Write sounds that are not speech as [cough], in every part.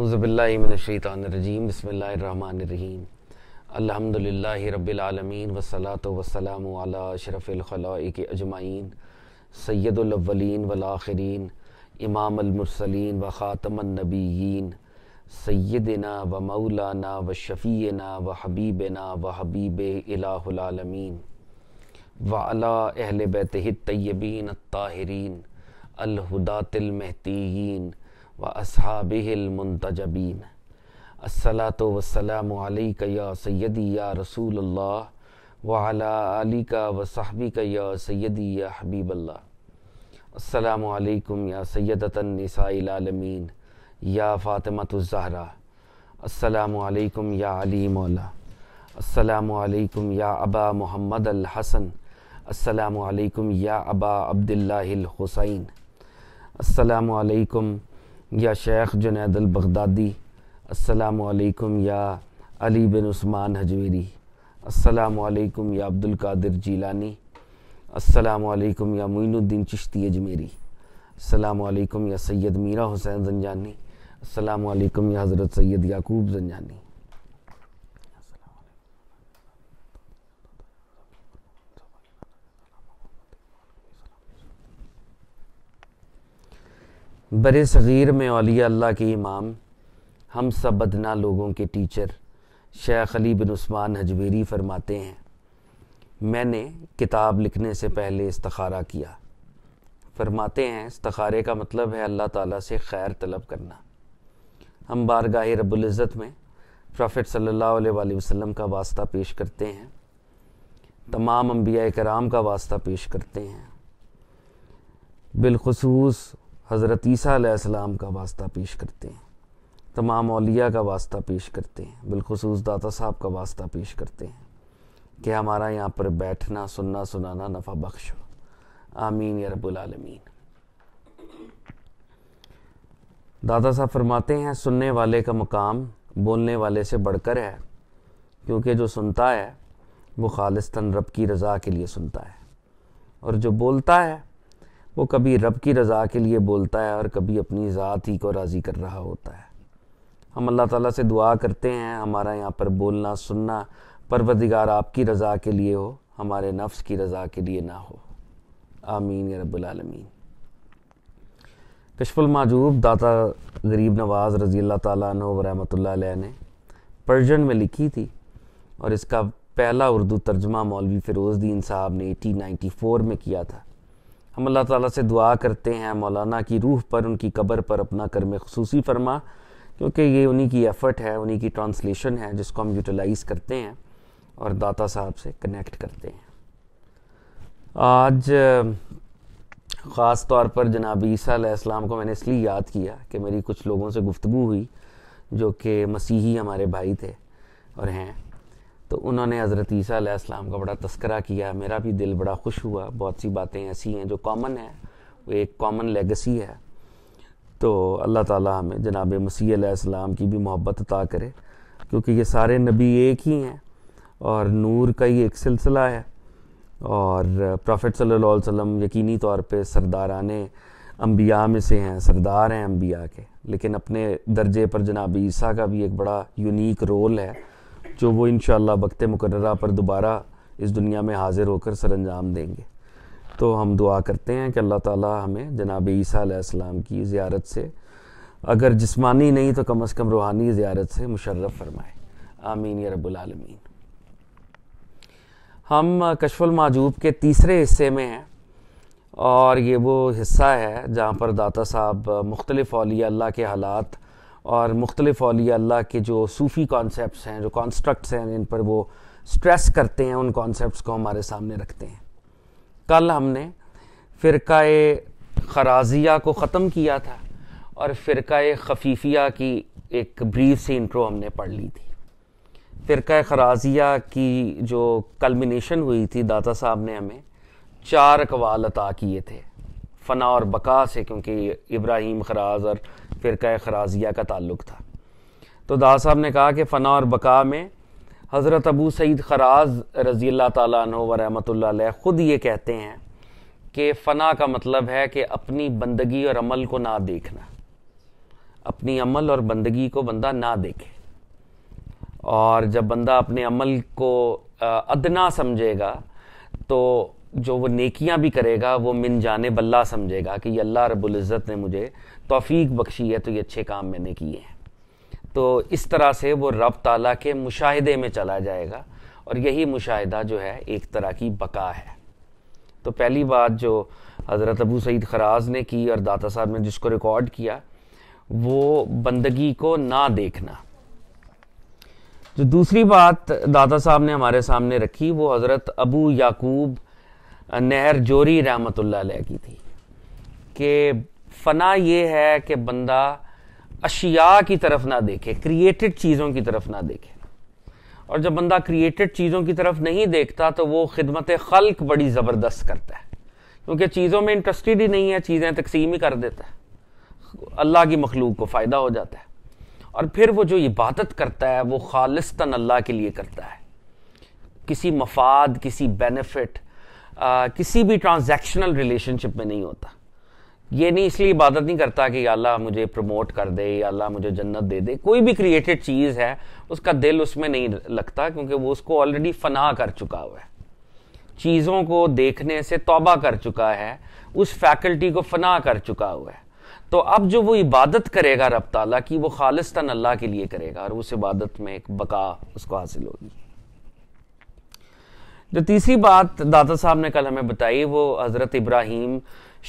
अज़बिल्लाशैतरजीम बसमीम अलहमदिल्ल रबालमीन वसलात वसलाम शरफ़लखलाक अजमाइन सैदुलवलिन वलाखरीन इमाम व ख़ातमनबीन सैदना व मऊलाना व शफ़ीना व हबीबना व हबीब अलामीन व अला अहल बैत तयबीन ताहरीन अलहुदातिलमहतीन व असहाबिलमतजबीन असलात वसलाम या सैदी या रसूल वाला अली का व का या सैदी या हबीबल्लाम या सैदतमीन या फ़ातिमतज़हरा अलकुम या अली मौला असलकम या अबा मोहम्मद अलहसन असलकम या अबा अब्दुल्लासैन असलकम या शेख जुनेद बगदादी असलकम या अली बिन उस्मान हजवेरी असलकम या अब्दुल कादिर जीलानी असलकम या मुइनुद्दीन चिश्ती अजमेरी असलकम या सैयद मीरा हुसैन जंजानी असलकम या हज़रत सैयद याकूब जंजानी बर सग़ीर में अलिया अल्लाह के इमाम हम सब बदना लोगों के टीचर शेख अली बिन उस्मान हजवेरी फरमाते हैं मैंने किताब लिखने से पहले इस्तारा किया फरमाते हैं इस्तारे का मतलब है अल्लाह ताला से खैर तलब करना हम बारगाह रबुल्ज़त में प्रॉफ़िट सल्लल्लाहु अलैहि वसल्लम का वास्ता पेश करते हैं तमाम अम्बिया कराम का वास्ता पेश करते हैं बिलखसूस हज़रत ईसीम का वास्ता पेश करते हैं तमाम अलिया का वास्ता पेश करते हैं बिलखसूस दाता साहब का वास्ता पेश करते हैं कि हमारा यहाँ पर बैठना सुनना सुनाना नफ़ा बख्श हो आमीन या रबालमीन दादा साहब फरमाते हैं सुनने वाले का मकाम बोलने वाले से बढ़कर है क्योंकि जो सुनता है वो खालिस्तन रब की रज़ा के लिए सुनता है और जो बोलता है वो कभी रब की रज़ा के लिए बोलता है और कभी अपनी ज़ात ही को राज़ी कर रहा होता है हम अल्लाह ताला से दुआ करते हैं हमारा यहाँ पर बोलना सुनना परवदिगार आपकी रज़ा के लिए हो हमारे नफ्स की रज़ा के लिए ना हो आमीन रबालमीन कशफुलमाजूब दाता गरीब नवाज़ रज़ी अल्लाह तन ने पर्जन में लिखी थी और इसका पहला उर्दू तर्जमा मौलवी फ़िरोज़ दीन साहब ने एटीन नाइन्टी फ़ोर में किया था हम अल्लाह ताला से दुआ करते हैं मौलाना की रूह पर उनकी कब्र पर अपना कर्म खसूसी फरमा क्योंकि ये उन्हीं की एफ़र्ट है उन्हीं की ट्रांसलेशन है जिसको हम यूटिलाइज़ करते हैं और दाता साहब से कनेक्ट करते हैं आज ख़ास तौर पर जनाब ईसीम को मैंने इसलिए याद किया कि मेरी कुछ लोगों से गुफ्तु हुई जो कि मसीही हमारे भाई थे और हैं तो उन्होंने हज़रत ईसीम का बड़ा तस्करा किया मेरा भी दिल बड़ा खुश हुआ बहुत सी बातें ऐसी हैं जो कॉमन है वो एक कॉमन लेगेसी है तो अल्लाह ताला हमें जनाब मसीह आसमाम की भी मोहब्बत अता करे क्योंकि ये सारे नबी एक ही हैं और नूर का ही एक सिलसिला है और प्रॉफ़िट सल्लल्लाहु यकीनी तौर पे सरदारान अम्बिया में से हैं सरदार हैं अम्बिया के लेकिन अपने दर्जे पर जनाब ईसा का भी एक बड़ा यूनिक रोल है जो वो इन वक्त मुकर पर दोबारा इस दुनिया में हाजिर होकर सर अंजाम देंगे तो हम दुआ करते हैं कि अल्लाह ताला हमें जनाब ईसीम की ज़्यारत से अगर जिस्मानी नहीं तो कम अज़ कम रूहानी ज़्यारत से मुशर्रफ़ फरमाए आमीन या रबालमीन हम कशफल माजूब के तीसरे हिस्से में हैं और ये वो हिस्सा है जहाँ पर दाता साहब मुख्तलिफ़ अल्लाह के हालात और मुख्तलिफ़ अलिया अल्लाह के जो सूफ़ी कॉन्सेप्ट हैं जो कॉन्स्ट्रक्ट्स हैं इन पर वो स्ट्रेस करते हैं उन कॉन्सेप्ट को हमारे सामने रखते हैं कल हमने फ़िरका खराजिया को ख़त्म किया था और फ़िरका खफीफिया की एक ब्रीफ सी इंट्रो हमने पढ़ ली थी फ़िरका खराजिया की जो कलमिनेशन हुई थी दाता साहब ने हमें चार अकवाल अता किए थे फ़ना और बका से क्योंकि इब्राहिम खराज और फ़िरका खराजिया का ताल्लुक़ था तो दादा साहब ने कहा कि फ़ना और बका में हज़रत अबू सईद खराज रज़ी अल्लाह ताली वरहमल ख़ुद ये कहते हैं कि फ़ना का मतलब है कि अपनी बंदगी और अमल को ना देखना अपनी अमल और बंदगी को बंदा ना देखे और जब बंदा अपने अमल को अदना समझेगा तो जो वो नेकियां भी करेगा वो मिन जाने बल्ला समझेगा कि अल्लाह रबुल्ज़त ने मुझे तोफ़ीक बख्शी है तो ये अच्छे काम मैंने किए हैं तो इस तरह से वो रब ताला के मुशाहदे में चला जाएगा और यही मुशाहिदा जो है एक तरह की बका है तो पहली बात जो हज़रत अबू सईद खराज ने की और दाता साहब ने जिसको रिकॉर्ड किया वो बंदगी को ना देखना जो दूसरी बात दादा साहब ने हमारे सामने रखी वो हज़रत अबू याकूब नहर जोरी रहमत की थी कि फ़ना ये है कि बंदा अशिया की तरफ ना देखे क्रिएटेड चीज़ों की तरफ ना देखे और जब बंदा क्रिएटेड चीज़ों की तरफ नहीं देखता तो वो खिदमत खल्क बड़ी ज़बरदस्त करता है क्योंकि चीज़ों में इंटरेस्टेड ही नहीं है चीज़ें तकसीम ही कर देता है अल्लाह की मखलूक को फ़ायदा हो जाता है और फिर वो जो इबादत करता है वो खालिस्तन अल्लाह के लिए करता है किसी मफाद किसी बेनिफिट किसी भी ट्रांजैक्शनल रिलेशनशिप में नहीं होता ये नहीं इसलिए इबादत नहीं करता कि अल्लाह मुझे प्रमोट कर दे या अल्लाह मुझे जन्नत दे दे कोई भी क्रिएटेड चीज़ है उसका दिल उसमें नहीं लगता क्योंकि वो उसको ऑलरेडी फना कर चुका हुआ है चीज़ों को देखने से तौबा कर चुका है उस फैकल्टी को फना कर चुका हुआ है तो अब जो वो इबादत करेगा रब ताला की वो खालिस्तन अल्लाह के लिए करेगा और उस इबादत में एक बका उसको हासिल होगी जो तीसरी बात दादा साहब ने कल हमें बताई वो हज़रत इब्राहिम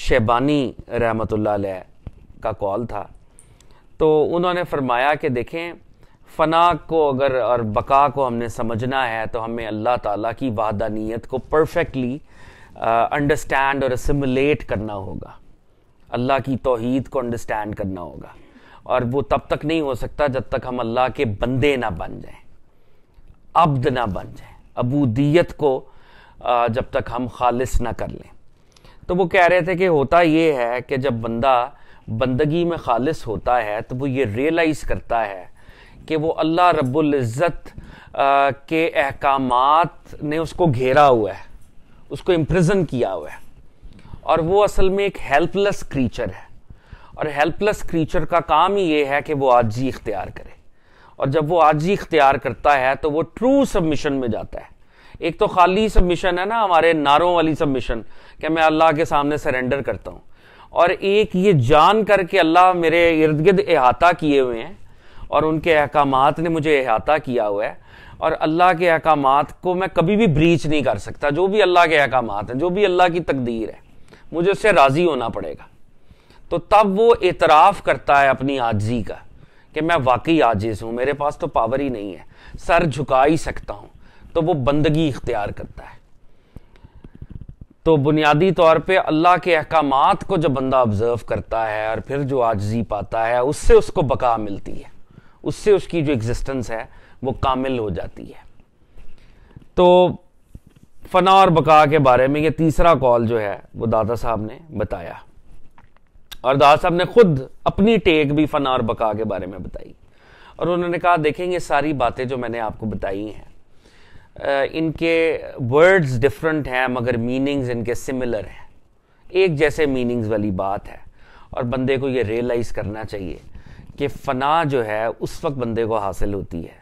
शेबानी रहमत का कॉल था तो उन्होंने फरमाया कि देखें फ़ना को अगर और बका को हमने समझना है तो हमें अल्लाह ताला की वादानियत को परफेक्टली अंडरस्टैंड और असमिलेट करना होगा अल्लाह की तोहद को अंडरस्टैंड करना होगा और वो तब तक नहीं हो सकता जब तक हम अल्लाह के बंदे ना बन जाएं अब्द ना बन जाएं अबूदियत को जब तक हम खालिस ना कर लें तो वो कह रहे थे कि होता ये है कि जब बंदा बंदगी में खालिस होता है तो वो ये रियलाइज़ करता है कि वो अल्लाह रबुल्ज़त के अहकाम ने उसको घेरा हुआ है उसको इम्प्रजन किया हुआ है और वो असल में एक हेल्पलेस क्रीचर है और हेल्पलेस क्रीचर का काम ही ये है कि वो आजी इख्तियार करे और जब वो आजी इख्तियार करता है तो वो ट्रू सबमिशन में जाता है एक तो खाली सबमिशन है ना हमारे नारों वाली सबमिशन कि मैं अल्लाह के सामने सरेंडर करता हूँ और एक ये जान करके अल्लाह मेरे इर्द गिर्द अहाता किए हुए हैं और उनके अहकाम ने मुझे अहाता किया हुआ है और अल्लाह के अहकाम को मैं कभी भी ब्रीच नहीं कर सकता जो भी अल्लाह के अहकाम हैं जो भी अल्लाह की तकदीर है मुझे उससे राज़ी होना पड़ेगा तो तब वो एतराफ़ करता है अपनी आजी का कि मैं वाकई आजिज़ हूँ मेरे पास तो पावर ही नहीं है सर झुका ही सकता हूँ तो वो बंदगी इख्तियार करता है तो बुनियादी तौर पे अल्लाह के अहकाम को जब बंदा ऑब्जर्व करता है और फिर जो आजजी पाता है उससे उसको बका मिलती है उससे उसकी जो एग्जिस्टेंस है वो कामिल हो जाती है तो फना और बका के बारे में ये तीसरा कॉल जो है वो दादा साहब ने बताया और दादा साहब ने खुद अपनी टेक भी फना और बका के बारे में बताई और उन्होंने कहा देखेंगे सारी बातें जो मैंने आपको बताई हैं इनके वर्ड्स डिफरेंट हैं मगर मीनिंग्स इनके सिमिलर हैं एक जैसे मीनिंग्स वाली बात है और बंदे को ये रियलाइज़ करना चाहिए कि फ़ना जो है उस वक्त बंदे को हासिल होती है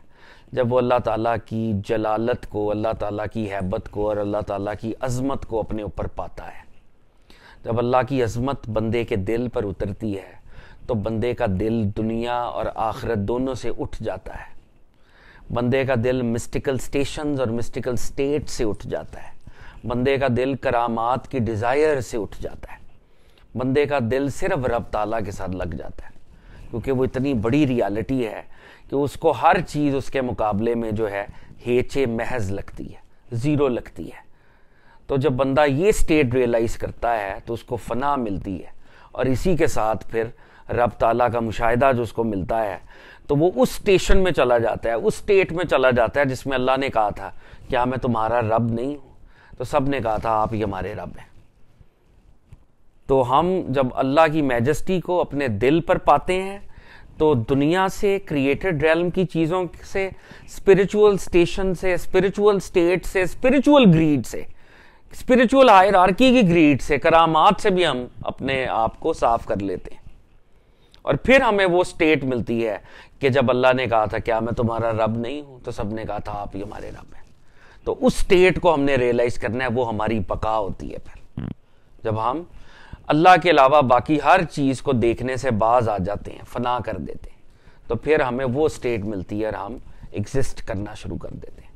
जब वो अल्लाह ताला की जलालत को अल्लाह ताला की हैबत को और अल्लाह ताला की अज़मत को अपने ऊपर पाता है जब अल्लाह की अज़मत बंदे के दिल पर उतरती है तो बंदे का दिल दुनिया और आखरत दोनों से उठ जाता है बंदे का दिल मिस्टिकल स्टेशंस और मिस्टिकल स्टेट से उठ जाता है बंदे का दिल करामात की डिज़ायर से उठ जाता है बंदे का दिल सिर्फ रब ताला के साथ लग जाता है क्योंकि वो इतनी बड़ी रियलिटी है कि उसको हर चीज़ उसके मुकाबले में जो है हेचे महज लगती है ज़ीरो लगती है तो जब बंदा ये स्टेट रियलाइज़ करता है तो उसको फना मिलती है और इसी के साथ फिर रब ताला का मुशाह जो उसको मिलता है तो वो उस स्टेशन में चला जाता है उस स्टेट में चला जाता है जिसमें अल्लाह ने कहा था क्या मैं तुम्हारा रब नहीं हूं तो सब ने कहा था आप ही हमारे रब हैं तो हम जब अल्लाह की मेजेस्टी को अपने दिल पर पाते हैं तो दुनिया से क्रिएटेड रेलम की चीज़ों से स्पिरिचुअल स्टेशन से स्पिरिचुअल स्टेट से स्पिरिचुअल ग्रीड से स्पिरिचुअल आर्की की ग्रीड से करामात से भी हम अपने आप को साफ कर लेते हैं और फिर हमें वो स्टेट मिलती है कि जब अल्लाह ने कहा था क्या मैं तुम्हारा रब नहीं हूं तो सब ने कहा था आप ही हमारे रब हैं तो उस स्टेट को हमने रियलाइज करना है वो हमारी बका होती है फिर जब हम अल्लाह के अलावा बाकी हर चीज़ को देखने से बाज आ जाते हैं फना कर देते हैं तो फिर हमें वो स्टेट मिलती है और हम एग्जिस्ट करना शुरू कर देते हैं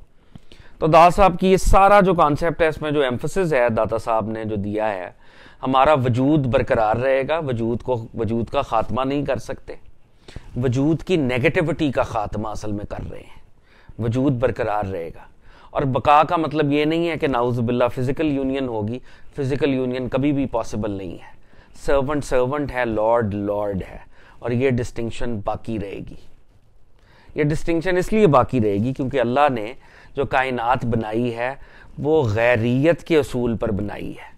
तो दादा साहब की ये सारा जो कॉन्सेप्ट है इसमें जो एम्फोसिस है दादा साहब ने जो दिया है हमारा वजूद बरकरार रहेगा वजूद को वजूद का खात्मा नहीं कर सकते वजूद की नेगेटिविटी का ख़ात्मा असल में कर रहे हैं वजूद बरकरार रहेगा और बका का मतलब ये नहीं है कि नाउज़बिल्ला फ़िज़िकल यूनियन होगी फ़िज़िकल यूनियन कभी भी पॉसिबल नहीं है सर्वेंट सर्वेंट है लॉर्ड लॉर्ड है और ये डिस्टिंक्शन बाकी रहेगी ये डिस्टिंक्शन इसलिए बाकी रहेगी क्योंकि अल्लाह ने जो कायनात बनाई है वो गैरियत के असूल पर बनाई है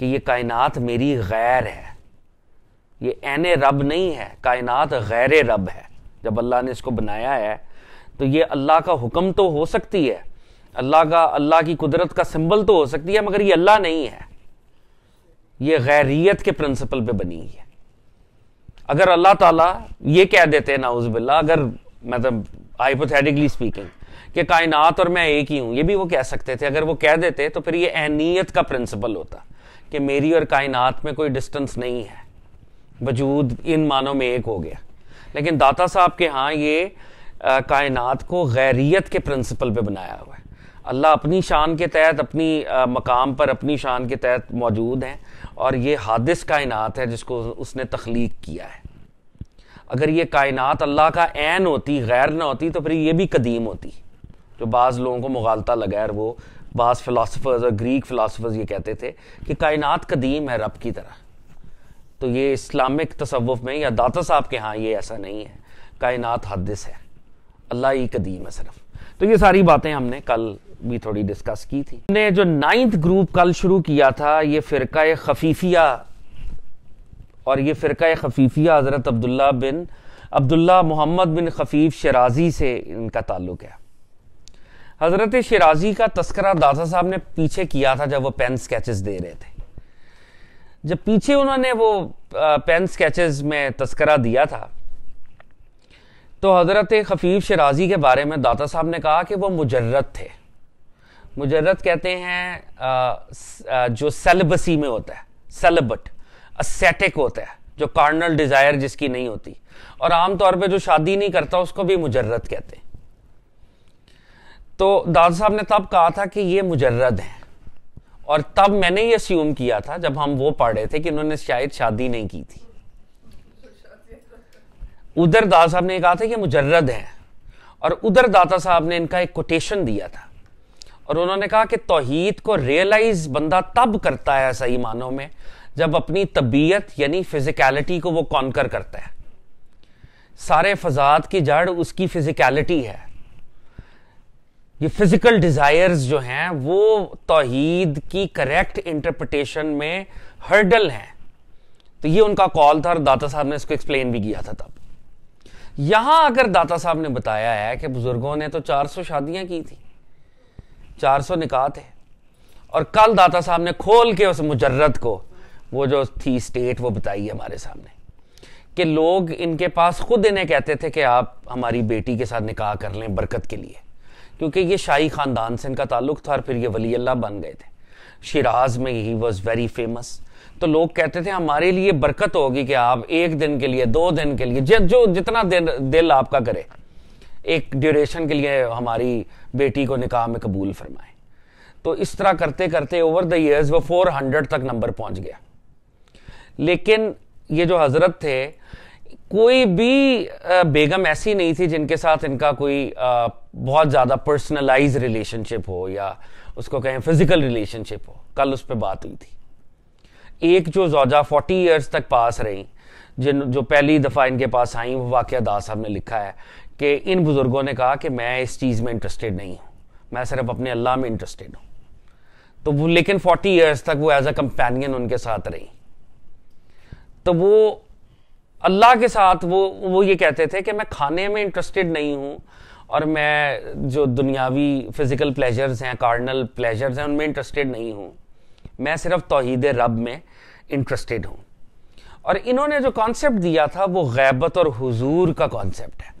कि ये कायनात मेरी गैर है ये एन रब नहीं है कायनात गैर रब है जब अल्लाह ने इसको बनाया है तो ये अल्लाह का हुक्म तो हो सकती है अल्लाह का अल्लाह की कुदरत का सिंबल तो हो सकती है मगर ये अल्लाह नहीं है ये गैरियत के प्रिंसिपल पे बनी है अगर अल्लाह ताला ये कह देते हैं नाउज बिल्ला अगर मतलब हाइपोथेटिकली स्पीकिंग कि कायनात और मैं एक ही हूँ ये भी वो कह सकते थे अगर वो कह देते तो फिर ये अहनीत का प्रिंसिपल होता कि मेरी और कायनात में कोई डिस्टेंस नहीं है वजूद इन मानों में एक हो गया लेकिन दाता साहब के यहाँ ये कायनात को गैरियत के प्रिंसिपल पे बनाया हुआ है अल्लाह अपनी शान के तहत अपनी आ, मकाम पर अपनी शान के तहत मौजूद हैं और ये हादिस कायनात है जिसको उसने तख्लीक किया है अगर ये कायनात अल्लाह का ऐन होती गैर ना होती तो फिर ये भी कदीम होती जो बाज़ लोगों को मुगालता लगा है वो बाज़ फ़िलासफ़र्स और ग्रीक फ़िलासफ़र्स ये कहते थे कि कायनात कदीम है रब की तरह तो ये इस्लामिक तसवुफ़ में या दाता साहब के यहाँ ये ऐसा नहीं है कायनात हदस है अल्लाह ही कदीम है सिर्फ तो ये सारी बातें हमने कल भी थोड़ी डिस्कस की थी हमने जो नाइन्थ ग्रुप कल शुरू किया था ये फ़िरका खफीफिया और ये फ़िरका खफीफिया हज़रत अब्दुल्ला बिन अब्दुल्ला मोहम्मद बिन खफीफ शराजी से इनका ताल्लुक है हज़रत शराजी का तस्करा दादा साहब ने पीछे किया था जब वो पेन स्केचेस दे रहे थे जब पीछे उन्होंने वो पेन स्केचेस में तस्करा दिया था तो हज़रत खफीफ शराजी के बारे में दाता साहब ने कहा कि वो मुजर्रत थे मुजर्रत कहते हैं जो सेलबसी में होता है सेलबट असेटिक होता है जो कार्नल डिज़ायर जिसकी नहीं होती और आम तौर पे जो शादी नहीं करता उसको भी मुजर्रत कहते हैं तो दादा साहब ने तब कहा था कि ये मुजर्रद हैं और तब मैंने ये अस्यूम किया था जब हम वो पढ़ रहे थे कि उन्होंने शायद शादी नहीं की थी उधर दादा साहब ने कहा था कि मुजर्रद हैं और उधर दाता साहब ने इनका एक कोटेशन दिया था और उन्होंने कहा कि तोहहीद को रियलाइज बंदा तब करता है सही मानों में जब अपनी तबीयत यानी फिजिकलिटी को वो कॉन्कर करता है सारे फजात की जड़ उसकी फिजिकलिटी है ये फिजिकल डिज़ायर्स जो हैं वो तोहीद की करेक्ट इंटरप्रटेशन में हर्डल हैं तो ये उनका कॉल था और दाता साहब ने इसको एक्सप्लेन भी किया था तब यहां अगर दाता साहब ने बताया है कि बुजुर्गों ने तो 400 शादियां की थी 400 निकाह थे और कल दाता साहब ने खोल के उस मुजरत को वो जो थी स्टेट वो बताई हमारे सामने कि लोग इनके पास खुद इन्हें कहते थे कि आप हमारी बेटी के साथ निकाह कर लें बरकत के लिए क्योंकि ये शाही ख़ानदान से इनका ताल्लुक था और फिर ये वली अल्लाह बन गए थे शराज में ही वॉज वेरी फेमस तो लोग कहते थे हमारे लिए बरकत होगी कि आप एक दिन के लिए दो दिन के लिए जो जितना दिन दिल आपका करे एक ड्यूरेशन के लिए हमारी बेटी को निकाह में कबूल फरमाए तो इस तरह करते करते ओवर द ईयर्स वो 400 तक नंबर पहुंच गया लेकिन ये जो हज़रत थे कोई भी बेगम ऐसी नहीं थी जिनके साथ इनका कोई बहुत ज़्यादा पर्सनलाइज रिलेशनशिप हो या उसको कहें फिजिकल रिलेशनशिप हो कल उस पर बात हुई थी एक जो जोजा फोर्टी ईयर्स तक पास रही जिन जो पहली दफ़ा इनके पास आई वो वाक्य दास साहब ने लिखा है कि इन बुज़ुर्गों ने कहा कि मैं इस चीज़ में इंटरेस्टेड नहीं हूँ मैं सिर्फ अपने अल्लाह में इंटरेस्टेड हूँ तो वो लेकिन फोर्टी ईयर्स तक वो एज अ कंपेनियन उनके साथ रही तो वो अल्लाह के साथ वो वो ये कहते थे कि मैं खाने में इंटरेस्टेड नहीं हूँ और मैं जो दुनियावी फिज़िकल प्लेजर्स हैं कार्नल प्लेजर्स हैं उनमें इंटरेस्टेड नहीं हूँ मैं सिर्फ तोहद रब में इंटरेस्टेड हूँ और इन्होंने जो कॉन्सेप्ट दिया था वो गैबत और हुजूर का कॉन्सेप्ट है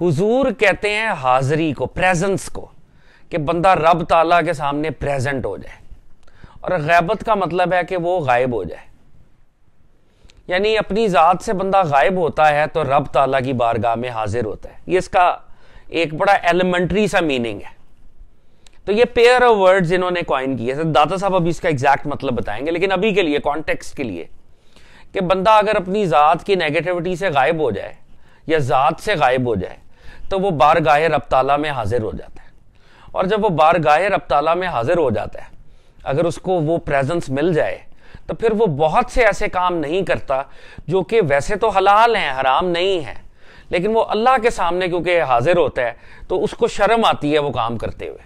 हुजूर कहते हैं हाज़री को प्रेजेंस को कि बंदा रब ताला के सामने प्रेजेंट हो जाए और गैबत का मतलब है कि वो गायब हो जाए यानी अपनी ज़ात से बंदा गायब होता है तो रब ताला की बारगाह में हाजिर होता है ये इसका एक बड़ा एलिमेंट्री सा मीनिंग है तो ये पेयर ऑफ वर्ड्स इन्होंने कॉइन किए तो दादा साहब अभी इसका एग्जैक्ट मतलब बताएंगे लेकिन अभी के लिए कॉन्टेक्स्ट के लिए कि बंदा अगर अपनी ज़ात की नेगेटिविटी से गायब हो जाए या ज़ात से गायब हो जाए तो वो बार गाह रब ताला में हाजिर हो जाता है और जब वो बार गाह रब ताला में हाजिर हो जाता है अगर उसको वो प्रेजेंस मिल जाए तो फिर वो बहुत से ऐसे काम नहीं करता जो कि वैसे तो हलाल हैं हराम नहीं है लेकिन वो अल्लाह के सामने क्योंकि हाजिर होता है तो उसको शर्म आती है वो काम करते हुए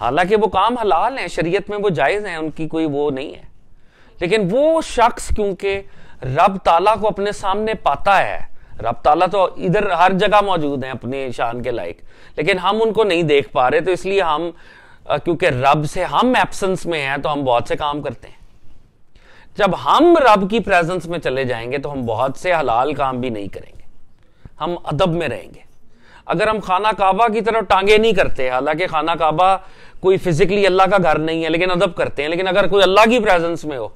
हालांकि वो काम हलाल हैं शरीयत में वो जायज़ हैं उनकी कोई वो नहीं है लेकिन वो शख्स क्योंकि रब ताला को अपने सामने पाता है रब ताला तो इधर हर जगह मौजूद हैं अपने शान के लायक लेकिन हम उनको नहीं देख पा रहे तो इसलिए हम क्योंकि रब से हम एब्सेंस में हैं तो हम बहुत से काम करते हैं जब हम रब की प्रेजेंस में चले जाएंगे तो हम बहुत से हलाल काम भी नहीं करेंगे हम अदब में रहेंगे अगर हम खाना काबा की तरफ टांगे नहीं करते हालांकि खाना काबा कोई फिजिकली अल्लाह का घर नहीं है लेकिन अदब करते हैं लेकिन अगर कोई अल्लाह की प्रेजेंस में हो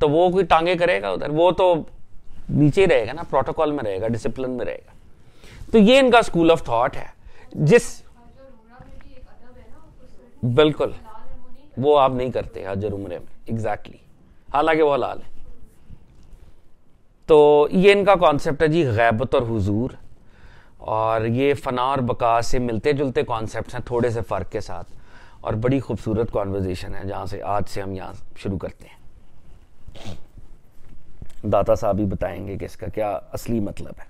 तो वो कोई टांगे करेगा उधर वो तो नीचे ही रहेगा ना प्रोटोकॉल में रहेगा डिसिप्लिन में रहेगा तो ये इनका स्कूल ऑफ थॉट है जिस बिल्कुल वो आप नहीं करते हजर उम्र में एग्जैक्टली exactly. हालांकि वो हलाल है तो ये इनका कॉन्सेप्ट है जी गैबत और हुजूर और ये फ़ना और बका से मिलते जुलते कॉन्सेप्ट हैं थोड़े से फ़र्क के साथ और बड़ी खूबसूरत कॉन्वर्जेसन है जहाँ से आज से हम यहाँ शुरू करते हैं दाता साहब ही बताएंगे कि इसका क्या असली मतलब है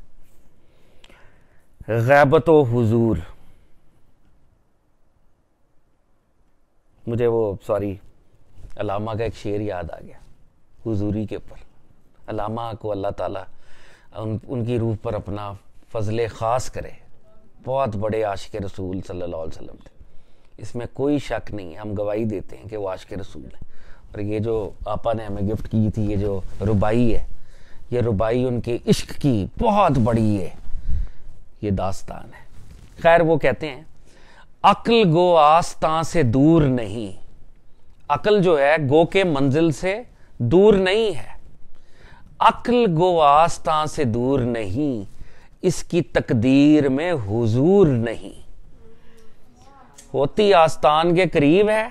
गैबत व हुजूर मुझे वो सॉरी अलामा का एक शेर याद आ गया हुजूरी के ऊपर अलामा को अल्लाह ताला उन, उनकी रूह पर अपना फजल ख़ास करे बहुत बड़े आशिक रसूल सल्लल्लाहु अलैहि वसल्लम थे इसमें कोई शक नहीं है हम गवाही देते हैं कि वो आशिक रसूल हैं और ये जो आपा ने हमें गिफ्ट की थी ये जो रुबाई है ये रुबाई उनके इश्क की बहुत बड़ी है ये दास्तान है खैर वो कहते हैं अकल गो आस्था से दूर नहीं अकल जो है गो के मंजिल से दूर नहीं है अकल गो आस्था से दूर नहीं इसकी तकदीर में हुजूर नहीं होती आस्थान के करीब है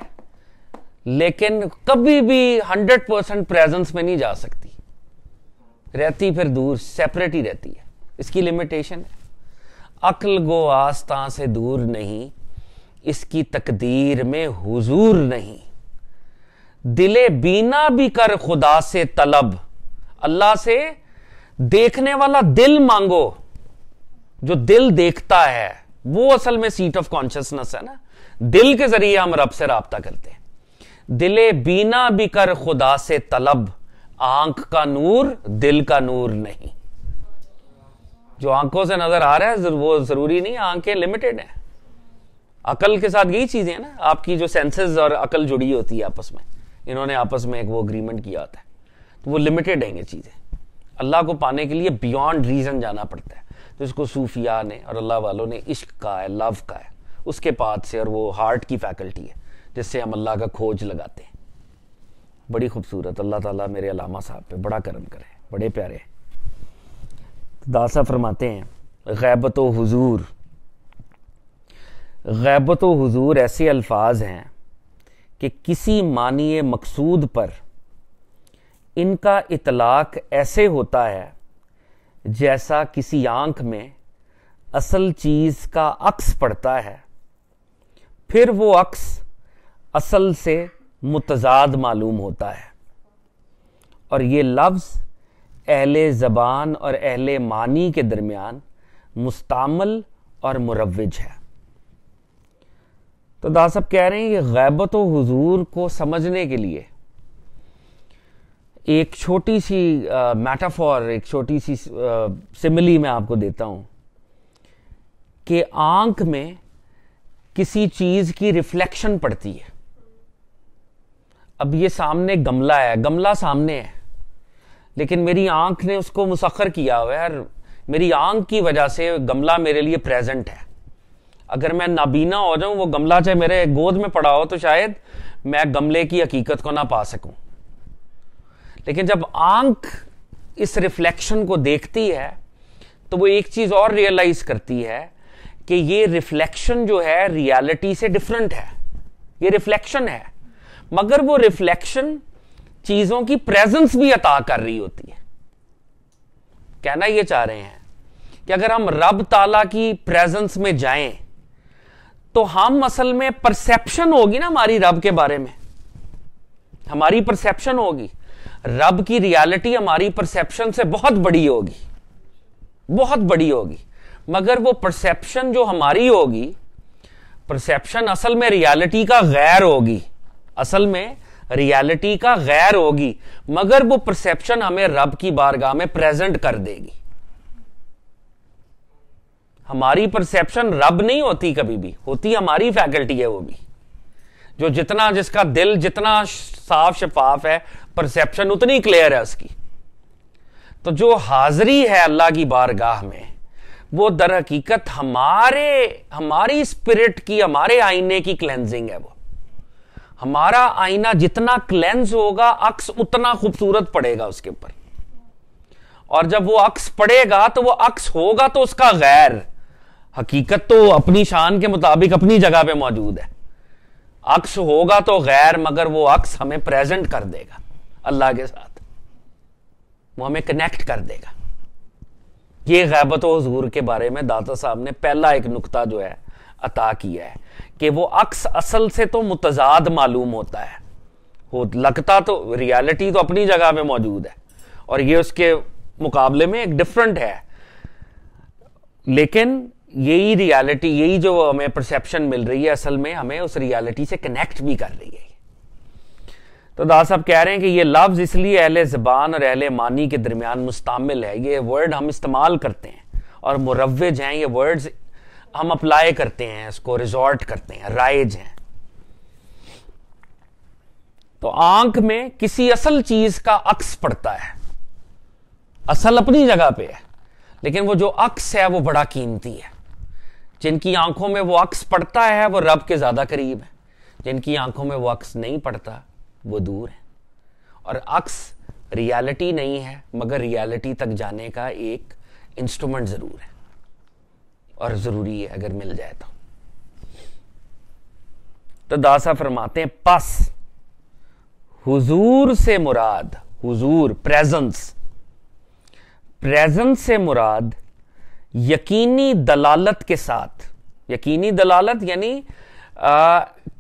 लेकिन कभी भी हंड्रेड परसेंट प्रेजेंस में नहीं जा सकती रहती फिर दूर सेपरेट ही रहती है इसकी लिमिटेशन है अकल गो आस्था से दूर नहीं इसकी तकदीर में हुजूर नहीं दिले बीना भी कर खुदा से तलब अल्लाह से देखने वाला दिल मांगो जो दिल देखता है वो असल में सीट ऑफ कॉन्शियसनेस है ना दिल के जरिए हम रब से रबता करते हैं दिले बीना भी कर खुदा से तलब आंख का नूर दिल का नूर नहीं जो आंखों से नजर आ रहा है वो जरूरी नहीं आंखें लिमिटेड हैं अकल के साथ यही चीजें हैं ना आपकी जो सेंसेस और अकल जुड़ी होती है आपस में इन्होंने आपस में एक वो अग्रीमेंट किया होता है तो वो लिमिटेड हैं ये चीज़ें अल्लाह को पाने के लिए बियॉन्ड रीज़न जाना पड़ता है तो इसको सूफिया ने और अल्लाह वालों ने इश्क का है लव का है उसके बाद से और वो हार्ट की फैकल्टी है जिससे हम अल्लाह का खोज लगाते हैं बड़ी खूबसूरत अल्लाह ताला मेरे अलामा साहब पे बड़ा करम करे बड़े प्यारे दासा फरमाते हैं गैबत हजूर गैबत तो हजूर ऐसे अल्फाज हैं कि किसी मानी मकसूद पर इनका इतलाक ऐसे होता है जैसा किसी आंख में असल चीज़ का अक्स पड़ता है फिर वो अक्स असल से मुतजाद मालूम होता है और ये लफ्ज़ अहले ज़बान और अहले मानी के दरमियान मुस्तामल और मुरवज है तो दास साहब कह रहे हैं कि गैबत हजूर को समझने के लिए एक छोटी सी मेटाफॉर एक छोटी सी सिमिली मैं आपको देता हूँ कि आंख में किसी चीज़ की रिफ्लेक्शन पड़ती है अब ये सामने गमला है गमला सामने है लेकिन मेरी आंख ने उसको मुसखर किया हुआ है और मेरी आंख की वजह से गमला मेरे लिए प्रेजेंट है अगर मैं नाबीना हो जाऊं वो गमला चाहे मेरे गोद में पड़ा हो तो शायद मैं गमले की हकीकत को ना पा सकूं लेकिन जब आंख इस रिफ्लेक्शन को देखती है तो वो एक चीज और रियलाइज करती है कि ये रिफ्लेक्शन जो है रियलिटी से डिफरेंट है ये रिफ्लेक्शन है मगर वो रिफ्लेक्शन चीजों की प्रेजेंस भी अता कर रही होती है कहना ये चाह रहे हैं कि अगर हम रब ताला की प्रेजेंस में जाएं तो हम असल में परसेप्शन होगी ना हमारी रब के बारे में हमारी परसेप्शन होगी रब की रियलिटी हमारी परसेप्शन से बहुत बड़ी होगी बहुत बड़ी होगी मगर वो परसेप्शन जो हमारी होगी परसेप्शन असल में रियलिटी का गैर होगी असल में रियलिटी का गैर होगी मगर वो परसेप्शन हमें रब की बारगाह में प्रेजेंट कर देगी हमारी परसेप्शन रब नहीं होती कभी भी होती हमारी फैकल्टी है वो भी जो जितना जिसका दिल जितना साफ शफाफ है परसेप्शन उतनी क्लियर है उसकी तो जो हाजिरी है अल्लाह की बारगाह में वो दर हकीकत हमारे हमारी स्पिरिट की हमारे आईने की क्लेंजिंग है वो हमारा आईना जितना क्लेंज होगा अक्स उतना खूबसूरत पड़ेगा उसके ऊपर और जब वो अक्स पड़ेगा तो वो अक्स होगा तो उसका गैर हकीकत तो अपनी शान के मुताबिक अपनी जगह पे मौजूद है अक्स होगा तो गैर मगर वो अक्स हमें प्रेजेंट कर देगा अल्लाह के साथ वो हमें कनेक्ट कर देगा ये गैबत हजूर के बारे में दाता साहब ने पहला एक नुकता जो है अता किया है कि वो अक्स असल से तो मुतजाद मालूम होता है वो लगता तो रियलिटी तो अपनी जगह में मौजूद है और ये उसके मुकाबले में एक डिफरेंट है लेकिन यही रियलिटी यही जो हमें परसेप्शन मिल रही है असल में हमें उस रियलिटी से कनेक्ट भी कर रही है तो दास साहब कह रहे हैं कि ये लफ्ज़ इसलिए अहल ज़बान और अहल मानी के दरमियान मुस्तमिल है ये वर्ड हम इस्तेमाल करते हैं और मुरवज हैं ये वर्ड्स हम अप्लाई करते हैं इसको रिजॉर्ट करते हैं राइज हैं तो आंख में किसी असल चीज़ का अक्स पड़ता है असल अपनी जगह पे है लेकिन वो जो अक्स है वो बड़ा कीमती है जिनकी आंखों में वो अक्स पड़ता है वो रब के ज़्यादा करीब है जिनकी आंखों में वो अक्स नहीं पड़ता वो दूर है और अक्स रियलिटी नहीं है मगर रियलिटी तक जाने का एक इंस्ट्रूमेंट ज़रूर है और ज़रूरी है अगर मिल जाए तो तो दासा फरमाते हैं पस हुजूर से मुराद हुजूर प्रेजेंस प्रेजेंस से मुराद यकीनी दलालत के साथ यकीनी दलालत यानी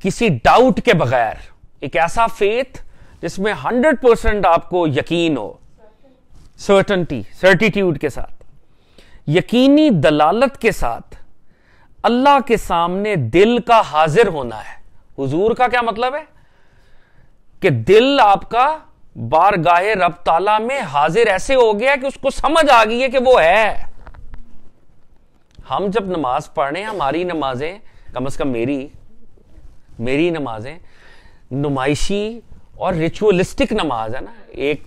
किसी डाउट के बगैर एक ऐसा फेथ जिसमें हंड्रेड परसेंट आपको यकीन हो सर्टनटी सर्टिट्यूड के साथ यकीनी दलालत के साथ अल्लाह के सामने दिल का हाजिर होना है हुजूर का क्या मतलब है कि दिल आपका बारगाहे रब ताला में हाजिर ऐसे हो गया कि उसको समझ आ गई है कि वो है हम जब नमाज पढ़ने हमारी नमाजें कम अज़ कम मेरी मेरी नमाजें नुमाइशी और रिचुअलिस्टिक नमाज है ना एक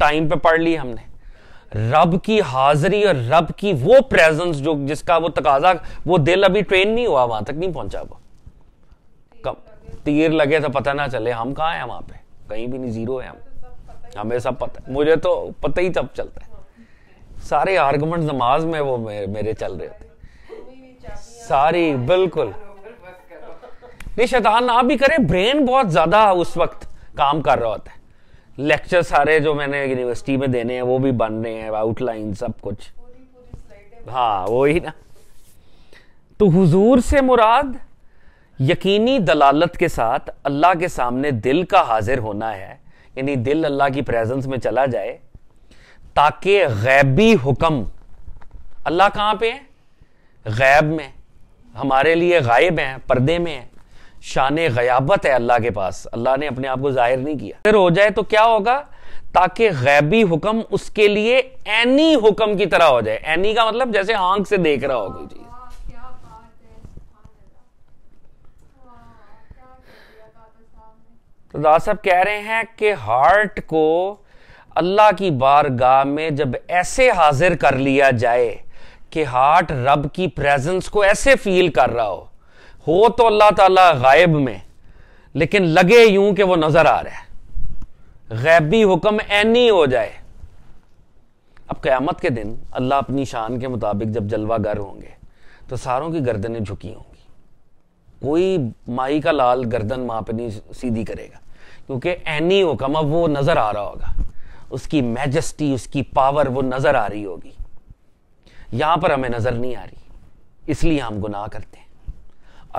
टाइम पे पढ़ ली हमने रब की हाजिरी और रब की वो प्रेजेंस जो जिसका वो तकाजा वो दिल अभी ट्रेन नहीं हुआ वहां तक नहीं पहुंचा वो कब तीर लगे तो पता ना चले हम कहाँ हैं वहां पे कहीं भी नहीं जीरो है हम हमें सब पता मुझे तो पता ही तब चलता है सारे आर्गमेंट नमाज में वो मेरे, मेरे चल रहे थे सारी बिल्कुल नहीं शैतान ना भी करे ब्रेन बहुत ज्यादा उस वक्त काम कर रहा होता है लेक्चर सारे जो मैंने यूनिवर्सिटी में देने हैं वो भी बन रहे हैं आउटलाइन सब कुछ हाँ वो ही ना तो हुजूर से मुराद यकीनी दलालत के साथ अल्लाह के सामने दिल का हाजिर होना है यानी दिल अल्लाह की प्रेजेंस में चला जाए ताकि गैबी हुक्म अल्लाह कहाँ पे है गैब में हमारे लिए गायब हैं पर्दे में हैं शान गयाबत है अल्लाह के पास अल्लाह ने अपने आप को जाहिर नहीं किया फिर हो जाए तो क्या होगा ताकि गैबी हुक्म उसके लिए एनी हुक्म की तरह हो जाए एनी का मतलब जैसे आंख से देख रहा हो कोई चीज तो दास साहब कह रहे हैं कि हार्ट को अल्लाह की बारगाह में जब ऐसे हाजिर कर लिया जाए कि हार्ट रब की प्रेजेंस को ऐसे फील कर रहा हो हो तो अल्लाह ताला गायब में लेकिन लगे यूं कि वो नजर आ रहा है गैबी हुक्म ऐनी हो जाए अब क़यामत के दिन अल्लाह अपनी शान के मुताबिक जब जलवागर होंगे तो सारों की गर्दनें झुकी होंगी कोई माई का लाल गर्दन माँ पर नहीं सीधी करेगा क्योंकि ऐनी हुक्म अब वो नज़र आ रहा होगा उसकी मैजेस्टी उसकी पावर वो नज़र आ रही होगी यहां पर हमें नज़र नहीं आ रही इसलिए हम गुनाह करते हैं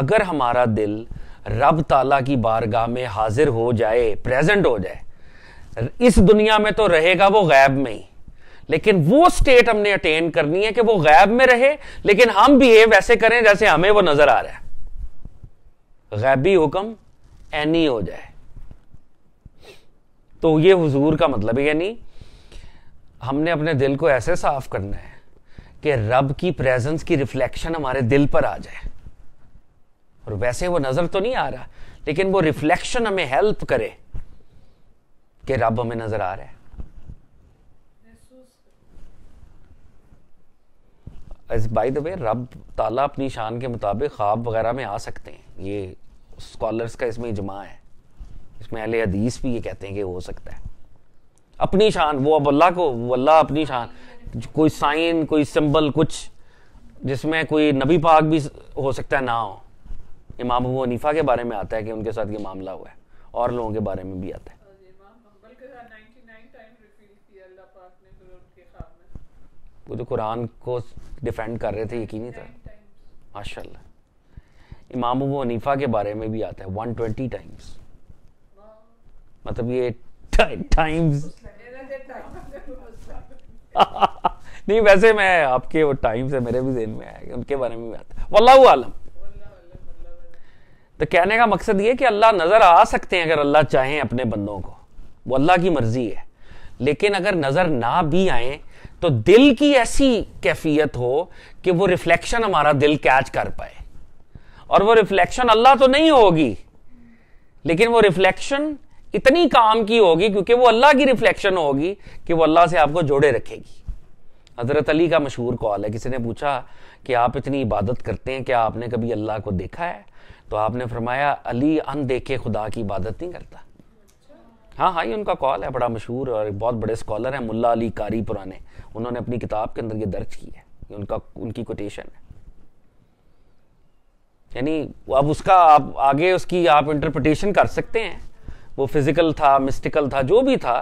अगर हमारा दिल रब ताला की बारगाह में हाजिर हो जाए प्रेजेंट हो जाए इस दुनिया में तो रहेगा वो गैब में ही लेकिन वो स्टेट हमने अटेन करनी है कि वो गैब में रहे लेकिन हम बिहेव ऐसे करें जैसे हमें वो नजर आ रहा है गैबी हुक्म एनी हो जाए तो ये हुजूर का मतलब है यानी हमने अपने दिल को ऐसे साफ करना है कि रब की प्रेजेंस की रिफ्लेक्शन हमारे दिल पर आ जाए और वैसे वो नजर तो नहीं आ रहा लेकिन वो रिफ्लेक्शन हमें हेल्प करे कि रब हमें नजर आ रहा है बाय द वे रब ताला अपनी शान के मुताबिक ख्वाब वगैरह में आ सकते हैं ये स्कॉलर्स का इसमें इजमा है इसमें अहले हदीस भी ये कहते हैं कि हो सकता है अपनी शान वो अब अल्लाह को अल्लाह अपनी शान कोई साइन कोई सिंबल कुछ जिसमें कोई नबी पाक भी हो सकता है ना हो इमाम अबू हनीफा के बारे में आता है कि उनके साथ ये मामला हुआ है और लोगों के बारे में भी आता है वो तो कुरान को डिफेंड कर रहे थे यकीन नहीं था माशा इमाम अबू हनीफा के बारे में भी आता है वन ट्वेंटी टाइम्स मतलब ये टाइम्स [laughs] नहीं वैसे मैं आपके वो टाइम से मेरे भी जेन में आया उनके बारे में भी आता वल्लाह आलम तो कहने का मकसद ये कि अल्लाह नज़र आ सकते हैं अगर अल्लाह चाहें अपने बंदों को वो अल्लाह की मर्जी है लेकिन अगर नज़र ना भी आए तो दिल की ऐसी कैफियत हो कि वो रिफ्लेक्शन हमारा दिल कैच कर पाए और वो रिफ्लेक्शन अल्लाह तो नहीं होगी लेकिन वो रिफ्लेक्शन इतनी काम की होगी क्योंकि वो अल्लाह की रिफ्लेक्शन होगी कि वो अल्लाह से आपको जोड़े रखेगी हजरत अली का मशहूर कॉल है किसी ने पूछा कि आप इतनी इबादत करते हैं क्या आपने कभी अल्लाह को देखा है तो आपने फरमाया अली अनदेखे खुदा की इबादत नहीं करता हाँ हाँ ये उनका कॉल है बड़ा मशहूर और बहुत बड़े स्कॉलर हैं मुल्ला अली कारी पुराने उन्होंने अपनी किताब के अंदर ये दर्ज की है ये उनका उनकी कोटेशन है यानी अब उसका आप आगे उसकी आप इंटरप्रटेशन कर सकते हैं वो फिजिकल था मिस्टिकल था जो भी था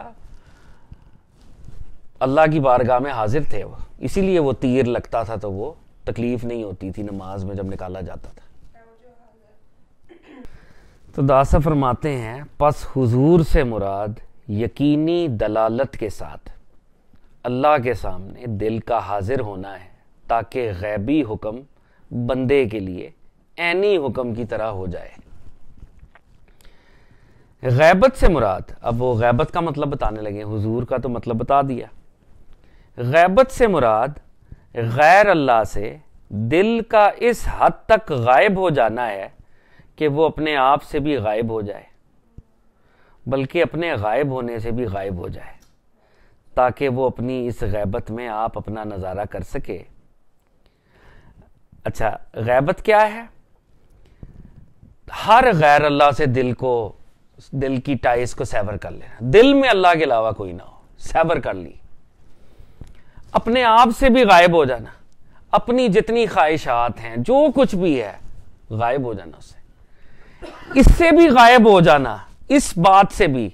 अल्लाह की बारगाह में हाजिर थे वो इसीलिए वो तीर लगता था तो वो तकलीफ नहीं होती थी नमाज में जब निकाला जाता था तो दासा फरमाते हैं पस हुजूर से मुराद यकीनी दलालत के साथ अल्लाह के सामने दिल का हाजिर होना है ताकि गैबी हुक्म बंदे के लिए ऐनी हुक्म की तरह हो जाए गैबत से मुराद अब वो गैबत का मतलब बताने लगे हुजूर का तो मतलब बता दिया गैबत से मुराद गैर अल्लाह से दिल का इस हद तक गायब हो जाना है कि वो अपने आप से भी गायब हो जाए बल्कि अपने गायब होने से भी गायब हो जाए ताकि वो अपनी इस गैबत में आप अपना नज़ारा कर सके अच्छा गैबत क्या है हर गैर अल्लाह से दिल को दिल की टाइस को सैबर कर लेना दिल में अल्लाह के अलावा कोई ना हो सैबर कर ली अपने आप से भी गायब हो जाना अपनी जितनी ख्वाहिशात हैं जो कुछ भी है गायब हो जाना उससे इससे भी गायब हो जाना इस बात से भी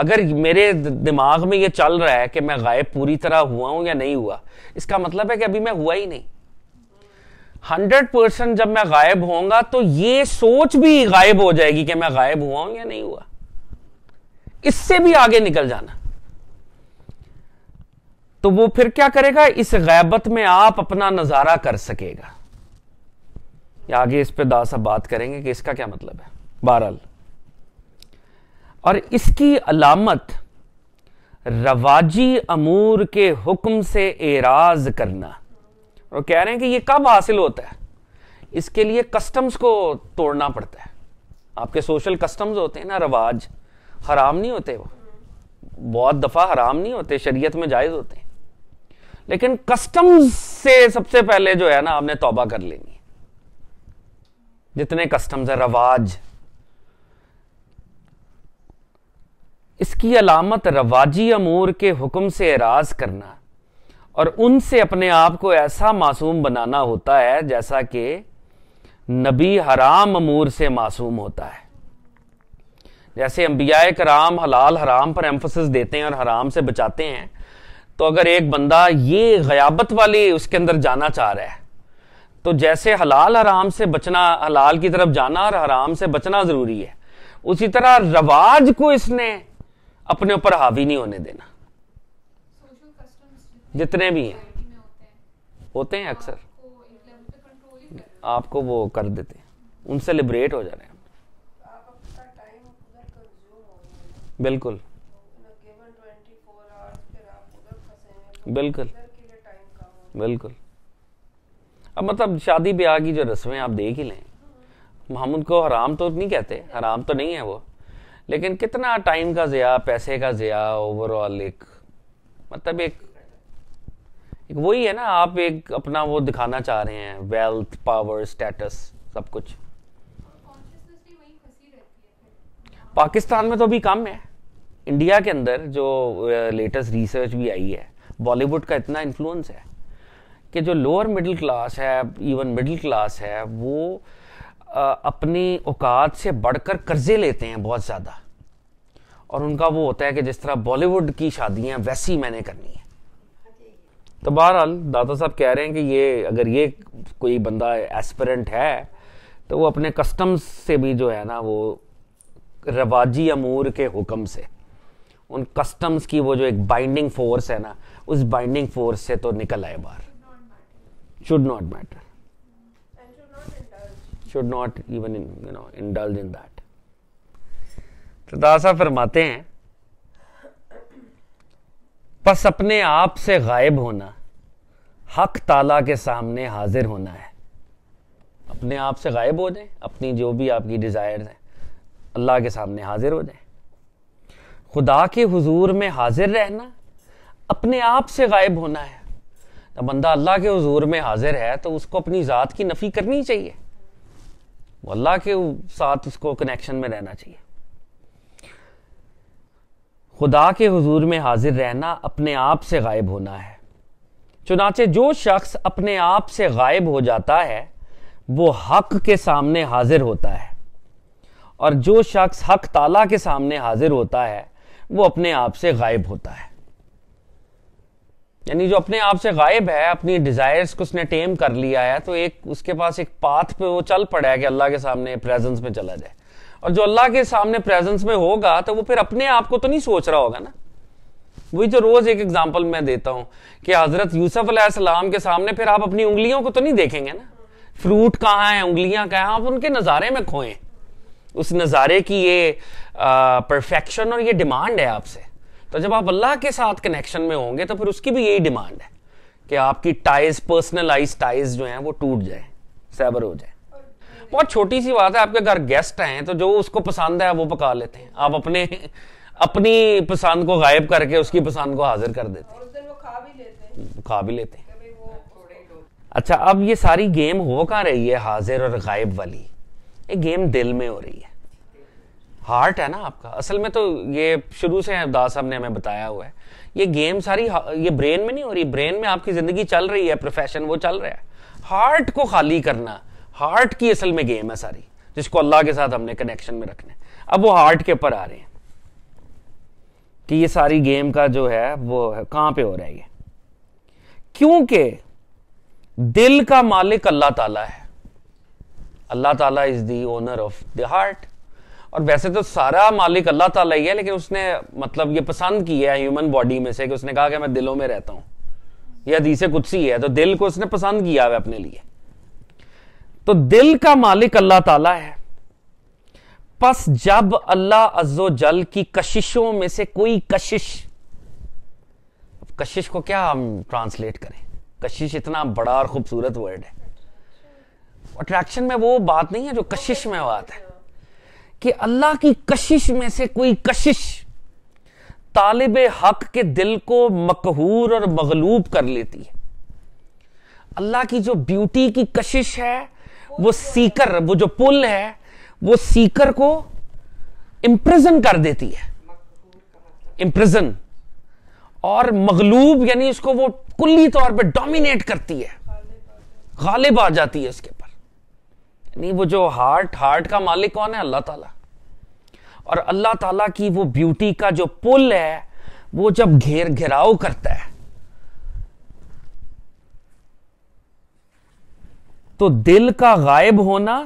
अगर मेरे दिमाग में ये चल रहा है कि मैं गायब पूरी तरह हुआ हूं या नहीं हुआ इसका मतलब है कि अभी मैं हुआ ही नहीं हंड्रेड परसेंट जब मैं गायब होऊंगा तो ये सोच भी गायब हो जाएगी कि मैं गायब हुआ हूं या नहीं हुआ इससे भी आगे निकल जाना तो वो फिर क्या करेगा इस गैबत में आप अपना नजारा कर सकेगा या आगे इस पे दास बात करेंगे कि इसका क्या मतलब है बहरहाल और इसकी अलामत रवाजी अमूर के हुक्म से एराज करना और कह रहे हैं कि ये कब हासिल होता है इसके लिए कस्टम्स को तोड़ना पड़ता है आपके सोशल कस्टम्स होते हैं ना रवाज हराम नहीं होते वो बहुत दफ़ा हराम नहीं होते शरीयत में जायज़ होते हैं लेकिन कस्टम्स से सबसे पहले जो है ना आपने तौबा कर लेनी जितने कस्टम्स है रवाज इसकी अलामत रवाजी अमूर के हुक्म से एराज करना और उनसे अपने आप को ऐसा मासूम बनाना होता है जैसा कि नबी हराम अमूर से मासूम होता है जैसे अम्बिया कराम हलाल हराम पर एम्फोसिस देते हैं और हराम से बचाते हैं तो अगर एक बंदा ये गयाबत वाली उसके अंदर जाना चाह रहा है तो जैसे हलाल हराम से बचना हलाल की तरफ जाना और हराम से बचना ज़रूरी है उसी तरह रवाज को इसने अपने ऊपर हावी नहीं होने देना जितने भी हैं होते हैं अक्सर आपको वो कर देते हैं उनसे लिबरेट हो जा रहे हैं बिल्कुल तो बिल्कुल बिल्कुल अब मतलब शादी ब्याह की जो रस्में आप देख ही लें हम उनको हराम तो नहीं कहते हराम तो नहीं है वो लेकिन कितना टाइम का ज़िया पैसे का ज़िया ओवरऑल एक मतलब एक एक वही है ना आप एक अपना वो दिखाना चाह रहे हैं वेल्थ पावर स्टेटस सब कुछ पाकिस्तान में तो अभी कम है इंडिया के अंदर जो लेटेस्ट रिसर्च भी आई है बॉलीवुड का इतना इन्फ्लुएंस है कि जो लोअर मिडिल क्लास है इवन मिडिल क्लास है वो अपनी औकात से बढ़कर कर्जे लेते हैं बहुत ज़्यादा और उनका वो होता है कि जिस तरह बॉलीवुड की शादियां वैसी मैंने करनी है तो बहरहाल दादा साहब कह रहे हैं कि ये अगर ये कोई बंदा एस्परेंट है तो वो अपने कस्टम्स से भी जो है ना वो रवाजी अमूर के हुक्म से उन कस्टम्स की वो जो एक बाइंडिंग फोर्स है ना उस बाइंडिंग फोर्स से तो निकल आए बाहर should not matter should not even in you know indulge in that तो दादा साहब फरमाते हैं बस अपने आप से गायब होना हक ताला के सामने हाजिर होना है अपने आप से गायब हो जाए अपनी जो भी आपकी डिज़ायर हैं अल्लाह के सामने हाजिर हो जाए खुदा के हुजूर में हाजिर रहना अपने आप से गायब होना है जब तो बंदा अल्लाह के हुजूर में हाजिर है तो उसको अपनी ज़ात की नफ़ी करनी चाहिए वो अल्लाह के साथ उसको कनेक्शन में रहना चाहिए खुदा के हुजूर में हाजिर रहना अपने आप से गायब होना है चुनाचे जो शख्स अपने आप से गायब हो जाता है वो हक के सामने हाजिर होता है और जो शख्स हक ताला के सामने हाजिर होता है वो अपने आप से गायब होता है यानी जो अपने आप से गायब है अपनी डिजायर्स को उसने टेम कर लिया है तो एक उसके पास एक पाथ पे वो चल पड़ा है कि अल्लाह के सामने प्रेजेंस में चला जाए और जो अल्लाह के सामने प्रेजेंस में होगा तो वो फिर अपने आप को तो नहीं सोच रहा होगा ना वही जो रोज एक एग्जाम्पल मैं देता हूँ कि हजरत यूसुफ अल्लाम के सामने फिर आप अपनी उंगलियों को तो नहीं देखेंगे ना फ्रूट कहाँ है उंगलियां कहाँ आप उनके नज़ारे में खोए उस नज़ारे की ये परफेक्शन और ये डिमांड है आपसे तो जब आप अल्लाह के साथ कनेक्शन में होंगे तो फिर उसकी भी यही डिमांड है कि आपकी टाइज पर्सनलाइज टाइज जो है वो टूट जाए सैबर हो जाए बहुत छोटी सी बात है आपके घर गेस्ट आए हैं तो जो उसको पसंद है वो पका लेते हैं आप अपने अपनी पसंद को गायब करके उसकी पसंद को हाजिर कर देते हैं खा भी लेते हैं खा भी लेते हैं अच्छा अब ये सारी गेम हो कहाँ रही है हाजिर और गायब वाली ये गेम दिल में हो रही है हार्ट है ना आपका असल में तो ये शुरू से दास साहब ने हमें बताया हुआ है ये गेम सारी ये ब्रेन में नहीं हो रही ब्रेन में आपकी ज़िंदगी चल रही है प्रोफेशन वो चल रहा है हार्ट को खाली करना हार्ट की असल में गेम है सारी जिसको अल्लाह के साथ हमने कनेक्शन में रखना है अब वो हार्ट के ऊपर आ रहे हैं कि ये सारी गेम का जो है वो कहां पे हो रहा है ये क्योंकि दिल का मालिक अल्लाह ताला है अल्लाह ताला is the owner of the heart और वैसे तो सारा मालिक अल्लाह ताला ही है लेकिन उसने मतलब ये पसंद किया है ह्यूमन बॉडी में से कि उसने कहा कि मैं दिलों में रहता हूं यह हदीसे कुछ ही है तो दिल को उसने पसंद किया है अपने लिए तो दिल का मालिक अल्लाह ताला है बस जब अल्लाह अज्जो जल की कशिशों में से कोई कशिश कशिश को क्या हम ट्रांसलेट करें कशिश इतना बड़ा और खूबसूरत वर्ड है अट्रैक्शन में वो बात नहीं है जो कशिश में बात है कि अल्लाह की कशिश में से कोई कशिश तालिब हक के दिल को मकहूर और मगलूब कर लेती है अल्लाह की जो ब्यूटी की कशिश है वो सीकर वो जो पुल है वो सीकर को इम्प्रिजन कर देती है इम्प्रिजन और मगलूब यानी इसको वो कुल्ली तौर पे डोमिनेट करती है गालिब आ जाती है इसके पर यानी वो जो हार्ट हार्ट का मालिक कौन है अल्लाह ताला और अल्लाह ताला की वो ब्यूटी का जो पुल है वो जब घेर घेराव करता है तो दिल का गायब होना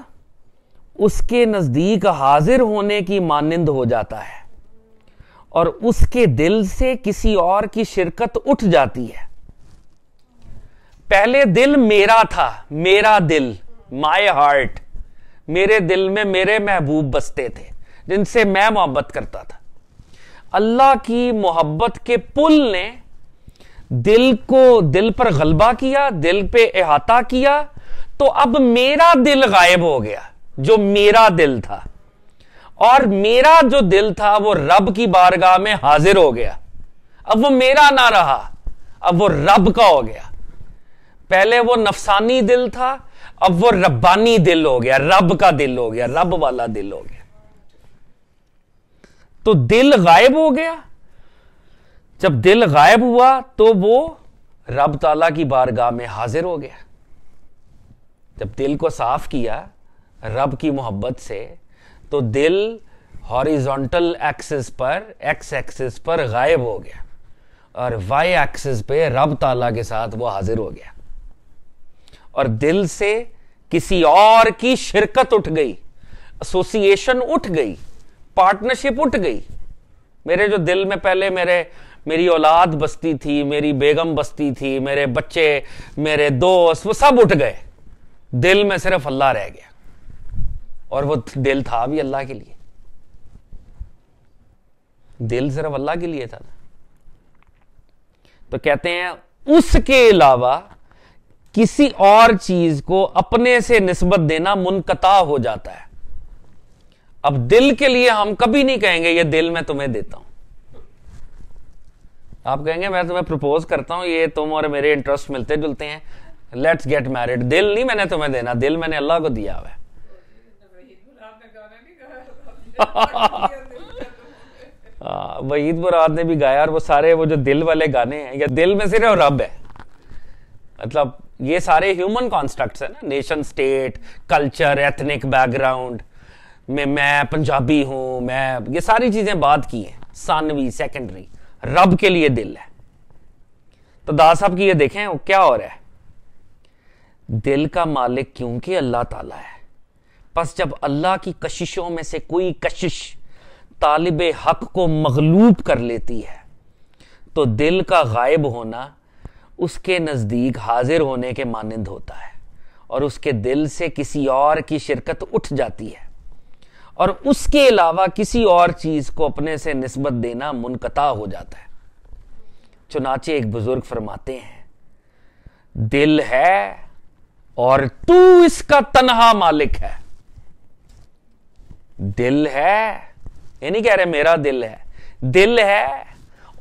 उसके नजदीक हाजिर होने की मानंद हो जाता है और उसके दिल से किसी और की शिरकत उठ जाती है पहले दिल मेरा था मेरा दिल माय हार्ट मेरे दिल में मेरे महबूब बसते थे जिनसे मैं मोहब्बत करता था अल्लाह की मोहब्बत के पुल ने दिल को दिल पर गलबा किया दिल पे अहाता किया तो अब मेरा दिल गायब हो गया जो मेरा दिल था और मेरा जो दिल था वो रब की बारगाह में हाजिर हो गया अब वो मेरा ना रहा अब वो रब का हो गया पहले वो नफसानी दिल था अब वो रब्बानी दिल हो गया रब का दिल हो गया रब वाला दिल हो गया तो दिल गायब हो गया जब दिल गायब हुआ तो वो रब ताला की बारगाह में हाजिर हो गया जब दिल को साफ किया रब की मोहब्बत से तो दिल हॉरिजॉन्टल एक्सिस पर एक्स एक्सिस पर गायब हो गया और वाई एक्सिस पे रब ताला के साथ वो हाजिर हो गया और दिल से किसी और की शिरकत उठ गई एसोसिएशन उठ गई पार्टनरशिप उठ गई मेरे जो दिल में पहले मेरे मेरी औलाद बसती थी मेरी बेगम बसती थी मेरे बच्चे मेरे दोस्त वो सब उठ गए दिल में सिर्फ अल्लाह रह गया और वो दिल था भी अल्लाह के लिए दिल सिर्फ अल्लाह के लिए था तो कहते हैं उसके अलावा किसी और चीज को अपने से निस्बत देना मुनकता हो जाता है अब दिल के लिए हम कभी नहीं कहेंगे ये दिल मैं तुम्हें देता हूं आप कहेंगे मैं तुम्हें प्रपोज करता हूं ये तुम और मेरे इंटरेस्ट मिलते जुलते हैं लेट्स गेट मैरिड दिल नहीं मैंने तुम्हें देना दिल मैंने अल्लाह को दिया हुआ [laughs] हाँ, वहीद मुराद ने भी गाया और वो सारे वो जो दिल वाले गाने हैं या दिल में सिर्फ रब है मतलब ये सारे ह्यूमन कॉन्स्ट्रक्ट है ना nation state culture ethnic background में मैं पंजाबी हूं मैं ये सारी चीज़ें बात की हैं सानवी सेकेंडरी रब के लिए दिल है तो दास साहब की ये देखें वो क्या हो रहा है दिल का मालिक क्योंकि अल्लाह ताला है बस जब अल्लाह की कशिशों में से कोई कशिश तालिब हक को मगलूब कर लेती है तो दिल का गायब होना उसके नज़दीक हाजिर होने के मानंद होता है और उसके दिल से किसी और की शिरकत उठ जाती है और उसके अलावा किसी और चीज़ को अपने से नस्बत देना मुनकता हो जाता है चुनाचे एक बुज़ुर्ग फरमाते हैं दिल है और तू इसका तनहा मालिक है दिल है ये नहीं कह रहे मेरा दिल है दिल है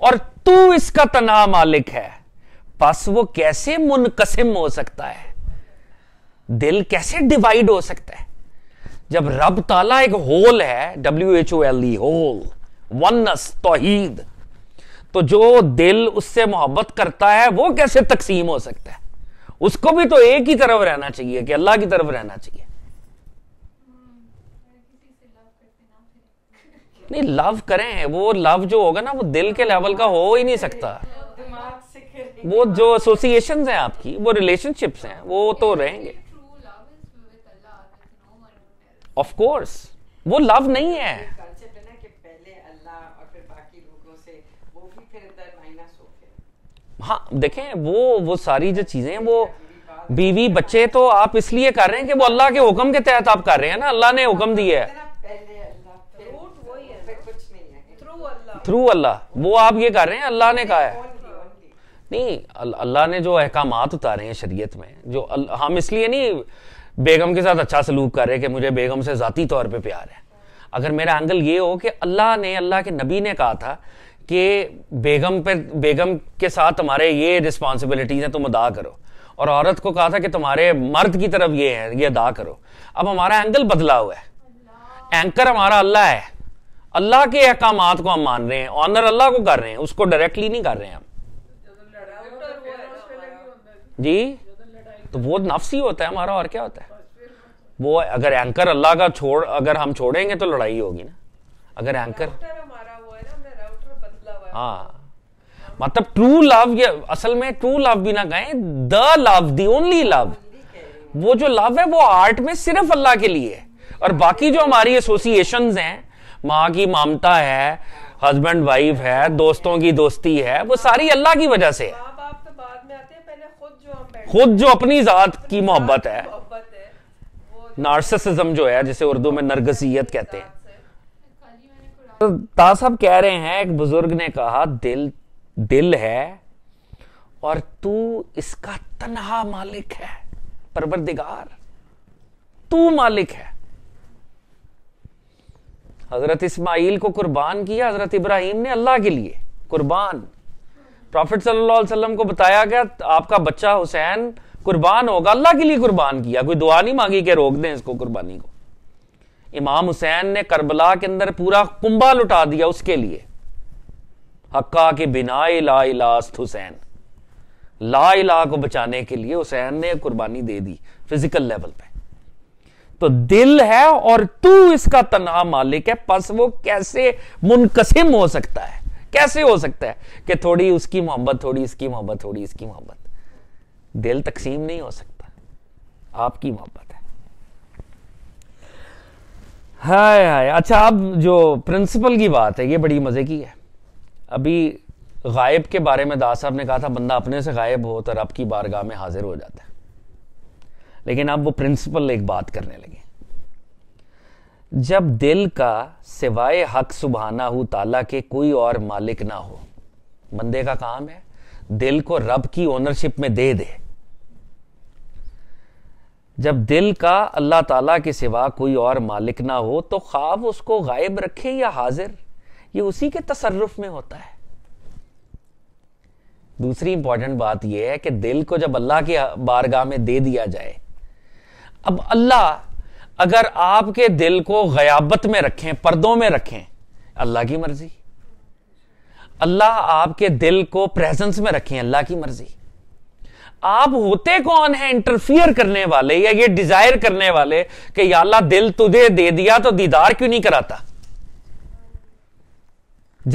और तू इसका तनहा मालिक है बस वो कैसे मुनकसिम हो सकता है दिल कैसे डिवाइड हो सकता है जब रब ताला एक होल है W H O L E whole oneness तोहीद तो जो दिल उससे मोहब्बत करता है वो कैसे तकसीम हो सकता है उसको भी तो एक ही तरफ रहना चाहिए कि अल्लाह की तरफ रहना चाहिए नहीं लव करें वो लव जो होगा ना वो दिल के लेवल का हो ही नहीं सकता वो जो एसोसिएशन हैं आपकी वो रिलेशनशिप्स हैं वो तो रहेंगे ऑफ कोर्स वो लव नहीं है हाँ देखें वो वो सारी जो चीज़ें वो बीवी बच्चे तो आप इसलिए कर रहे हैं कि वो अल्लाह के हुक्म के तहत आप कर रहे हैं ना अल्लाह ने हुक्म दिया है थ्रू अल्लाह वो आप ये कर रहे हैं अल्लाह ने कहा है नहीं अल्लाह ने जो अहकाम उतारे हैं शरीयत में जो हम इसलिए नहीं बेगम के साथ अच्छा सलूक कर रहे हैं कि मुझे बेगम से ज़ाती तौर पे प्यार है अगर मेरा एंगल ये हो कि अल्लाह ने अल्लाह के नबी ने कहा था कि बेगम पे बेगम के साथ तुम्हारे ये रिस्पॉन्सिबिलिटीज़ हैं तुम अदा करो और औरत को कहा था कि तुम्हारे मर्द की तरफ ये है ये अदा करो अब हमारा एंगल बदला हुआ है एंकर हमारा अल्लाह है अल्लाह के अहकाम को हम मान रहे हैं ऑनर अल्लाह को कर रहे हैं उसको डायरेक्टली नहीं कर रहे हैं हम जी तो वो नफ्स ही होता है हमारा और क्या होता है वो अगर एंकर अल्लाह का छोड़ अगर हम छोड़ेंगे तो लड़ाई होगी ना अगर एंकर हाँ मतलब ट्रू लव ये असल में ट्रू लव भी ना कहें the love the only love वो जो लव है वो आर्ट में सिर्फ अल्लाह के लिए और बाकी जो हमारी एसोसिएशन हैं माँ की ममता है हस्बैंड वाइफ है दोस्तों की दोस्ती है वो सारी अल्लाह की वजह से है तो खुद जो अपनी जात की मोहब्बत है नार्सिसिज्म जो है जिसे उर्दू में नरगसीयत कहते हैं तो साहब कह रहे हैं एक बुजुर्ग ने कहा दिल दिल है और तू इसका तनहा मालिक है परवरदिगार तू मालिक है हजरत इस्माइल को कुर्बान किया हजरत इब्राहिम ने अल्लाह के लिए कुर्बान प्रॉफिट सल्लल्लाहु अलैहि वसल्लम को बताया गया आपका बच्चा हुसैन कुर्बान होगा अल्लाह के लिए कुर्बान किया कोई दुआ नहीं मांगी कि रोक दें इसको कुर्बानी को इमाम हुसैन ने करबला के अंदर पूरा कुंबा लुटा दिया उसके लिए हक्का के बिना ला इलास्त हुसैन ला इला को बचाने के लिए हुसैन ने कुर्बानी दे दी फिजिकल लेवल पे तो दिल है और तू इसका तनहा मालिक है बस वो कैसे मुनकसिम हो सकता है कैसे हो सकता है कि थोड़ी उसकी मोहब्बत थोड़ी इसकी मोहब्बत थोड़ी इसकी मोहब्बत दिल तकसीम नहीं हो सकता आपकी मोहब्बत हाय हाय अच्छा अब जो प्रिंसिपल की बात है ये बड़ी मज़े की है अभी गायब के बारे में दास साहब ने कहा था बंदा अपने से गायब हो तो रब की बारगाह में हाजिर हो जाता है लेकिन अब वो प्रिंसिपल एक बात करने लगे जब दिल का सिवाय हक सुबहाना हो ताला के कोई और मालिक ना हो बंदे का काम है दिल को रब की ओनरशिप में दे दे जब दिल का अल्लाह ताला के सिवा कोई और मालिक ना हो तो ख्वाब उसको गायब रखे या हाजिर ये उसी के तसरफ में होता है दूसरी इंपॉर्टेंट बात यह है कि दिल को जब अल्लाह के बारगाह में दे दिया जाए अब अल्लाह अगर आपके दिल को गयाबत में रखें पर्दों में रखें अल्लाह की मर्जी अल्लाह आपके दिल को प्रेजेंस में रखें अल्लाह की मर्जी आप होते कौन है इंटरफियर करने वाले या ये डिजायर करने वाले कि याला अल्लाह दिल तुझे दे दिया तो दीदार क्यों नहीं कराता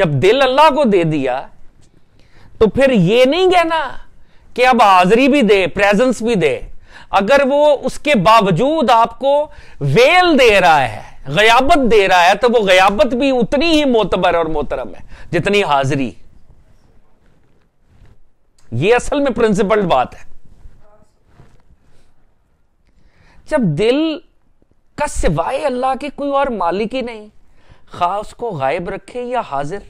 जब दिल अल्लाह को दे दिया तो फिर ये नहीं कहना कि अब हाजिरी भी दे प्रेजेंस भी दे अगर वो उसके बावजूद आपको वेल दे रहा है गयाबत दे रहा है तो वो गयाबत भी उतनी ही मोतबर और मोहतरम है जितनी हाजिरी ये असल में प्रिंसिपल बात है जब दिल का सिवाय अल्लाह के कोई और मालिक ही नहीं खा उसको गायब रखे या हाजिर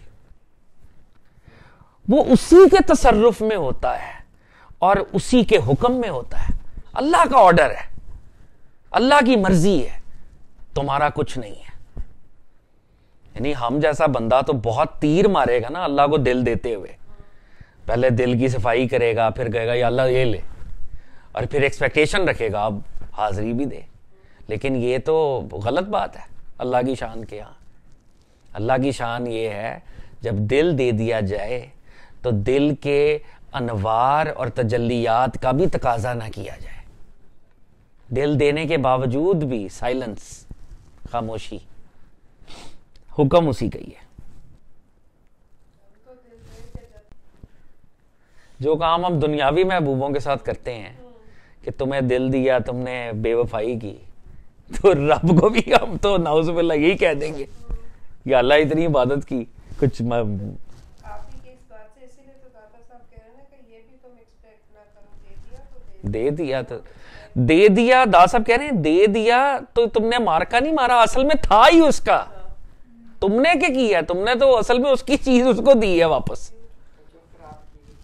वो उसी के तसरफ में होता है और उसी के हुक्म में होता है अल्लाह का ऑर्डर है अल्लाह की मर्जी है तुम्हारा कुछ नहीं है यानी हम जैसा बंदा तो बहुत तीर मारेगा ना अल्लाह को दिल देते हुए पहले दिल की सफाई करेगा फिर कहेगा ये अल्लाह ये ले और फिर एक्सपेक्टेशन रखेगा अब हाजिरी भी दे लेकिन ये तो गलत बात है अल्लाह की शान के यहाँ अल्लाह की शान ये है जब दिल दे दिया जाए तो दिल के अनवार और तजलियात का भी तकाजा ना किया जाए दिल देने के बावजूद भी साइलेंस खामोशी हुक्म उसी का ही है जो काम हम दुनियावी महबूबों के साथ करते हैं कि तुम्हें दिल दिया तुमने बेवफाई की तो रब को भी हम तो नाउस यही कह देंगे कि अल्लाह इतनी इबादत की कुछ तो दे दिया तो दे दिया तो, दास साहब कह रहे हैं दे दिया तो तुमने मार का नहीं मारा असल में था ही उसका हाँ। तुमने क्या किया तुमने तो असल में उसकी चीज उसको दी है वापस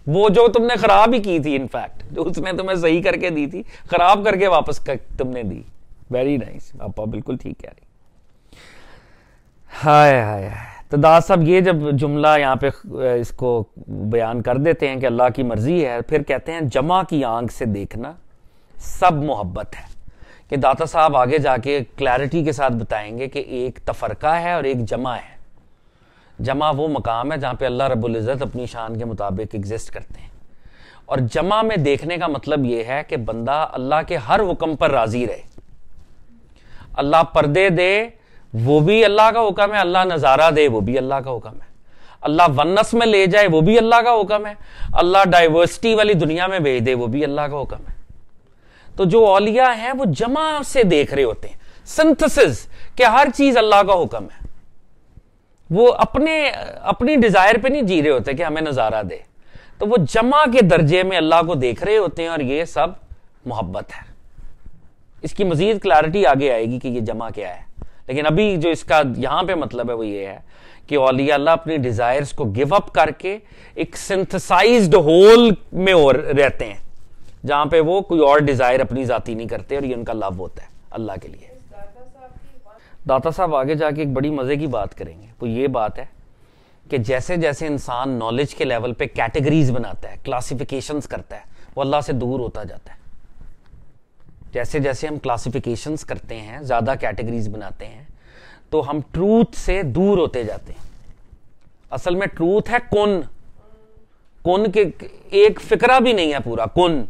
वो जो तुमने खराब ही की थी इनफैक्ट जो उसने तुम्हें सही करके दी थी खराब करके वापस कर, तुमने दी वेरी नाइस आप बिल्कुल ठीक कह रही हाय हाय तो दास साहब ये जब जुमला यहाँ पे इसको बयान कर देते हैं कि अल्लाह की मर्जी है फिर कहते हैं जमा की आंख से देखना सब मोहब्बत है कि दाता साहब आगे जाके क्लैरिटी के साथ बताएंगे कि एक तफरका है और एक जमा है जमा वो मकाम है जहाँ पे अल्लाह रबुल्ज़त अपनी शान के मुताबिक एग्जिस्ट करते हैं और जमा में देखने का मतलब ये है कि बंदा अल्लाह के हर हुक्म पर राजी रहे अल्लाह पर्दे दे वो भी अल्लाह का हुक्म है अल्लाह नज़ारा दे वो भी अल्लाह का हुक्म है अल्लाह वन्नस में ले जाए वो भी अल्लाह का हुक्म है अल्लाह डाइवर्सिटी वाली दुनिया में भेज दे वो भी अल्लाह का हुक्म है तो जो औलिया हैं वो जमा से देख रहे होते हैं सिंथेसिस कि हर चीज अल्लाह का हुक्म है वो अपने अपनी डिजायर पे नहीं जी रहे होते कि हमें नज़ारा दे तो वो जमा के दर्जे में अल्लाह को देख रहे होते हैं और ये सब मोहब्बत है इसकी मजीद क्लैरिटी आगे आएगी कि ये जमा क्या है लेकिन अभी जो इसका यहाँ पे मतलब है वो ये है कि ओलिया अल्लाह अपनी डिजायर्स को गिव अप करके एक सिंथेसाइज्ड होल में और रहते हैं जहाँ पे वो कोई और डिजायर अपनी जाति नहीं करते और ये उनका लव होता है अल्लाह के लिए दाता साहब आगे जाके एक बड़ी मज़े की बात करेंगे वो तो ये बात है कि जैसे जैसे इंसान नॉलेज के लेवल पे कैटेगरीज बनाता है क्लासिफिकेशंस करता है वो अल्लाह से दूर होता जाता है जैसे जैसे हम क्लासिफिकेशंस करते हैं ज़्यादा कैटेगरीज बनाते हैं तो हम ट्रूथ से दूर होते जाते हैं असल में ट्रूथ है कुन कुन के एक फिक्रा भी नहीं है पूरा कुन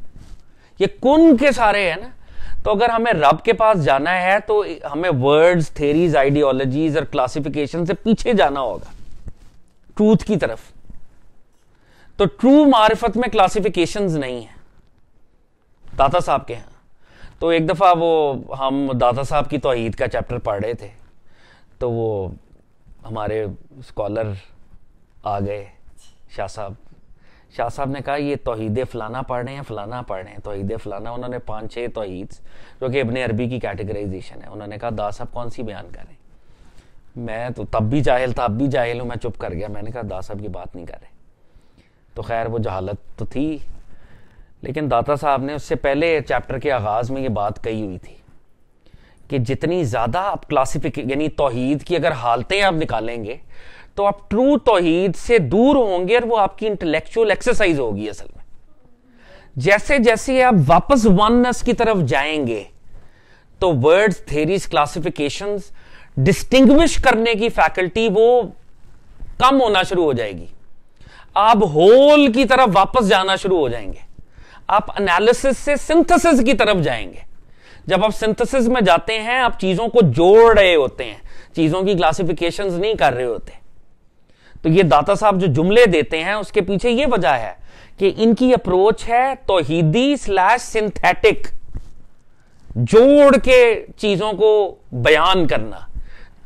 ये कुन के सारे है ना तो अगर हमें रब के पास जाना है तो हमें वर्ड्स थेरीज आइडियोलॉजीज और क्लासिफिकेशन से पीछे जाना होगा ट्रूथ की तरफ तो ट्रू मार्फत में क्लासिफिकेशन नहीं है दाता साहब के यहां तो एक दफ़ा वो हम दादा साहब की तोहीद का चैप्टर पढ़ रहे थे तो वो हमारे स्कॉलर आ गए शाह साहब शाह साहब ने कहा ये तोहद फ़लाना पढ़ रहे हैं फ़लाना पढ़ रहे हैं तोहद फ़लाना उन्होंने पाँच छः तोहद जो कि इबन अरबी की कैटेगराइजेशन है उन्होंने कहा दास साहब कौन सी बयान करें मैं तो तब भी जाहिल था अब भी जाहिल हूँ मैं चुप कर गया मैंने कहा दास साहब की बात नहीं कर रहे तो खैर वो जहालत तो थी लेकिन दाता साहब ने उससे पहले चैप्टर के आगाज़ में ये बात कही हुई थी कि जितनी ज़्यादा आप क्लासीफिक यानी तोहद की अगर हालतें आप निकालेंगे तो आप ट्रू तोहीद से दूर होंगे और वो आपकी इंटेलेक्चुअल एक्सरसाइज होगी असल में जैसे जैसे आप वापस वननेस की तरफ जाएंगे तो वर्ड्स थेरीज क्लासिफिकेशन डिस्टिंग्विश करने की फैकल्टी वो कम होना शुरू हो जाएगी आप होल की तरफ वापस जाना शुरू हो जाएंगे आप एनालिसिस से सिंथेसिस की तरफ जाएंगे जब आप सिंथेसिस में जाते हैं आप चीजों को जोड़ रहे होते हैं चीजों की क्लासिफिकेशंस नहीं कर रहे होते तो ये दाता साहब जो जुमले देते हैं उसके पीछे ये वजह है कि इनकी अप्रोच है तोहीदी स्लैश सिंथेटिक जोड़ के चीजों को बयान करना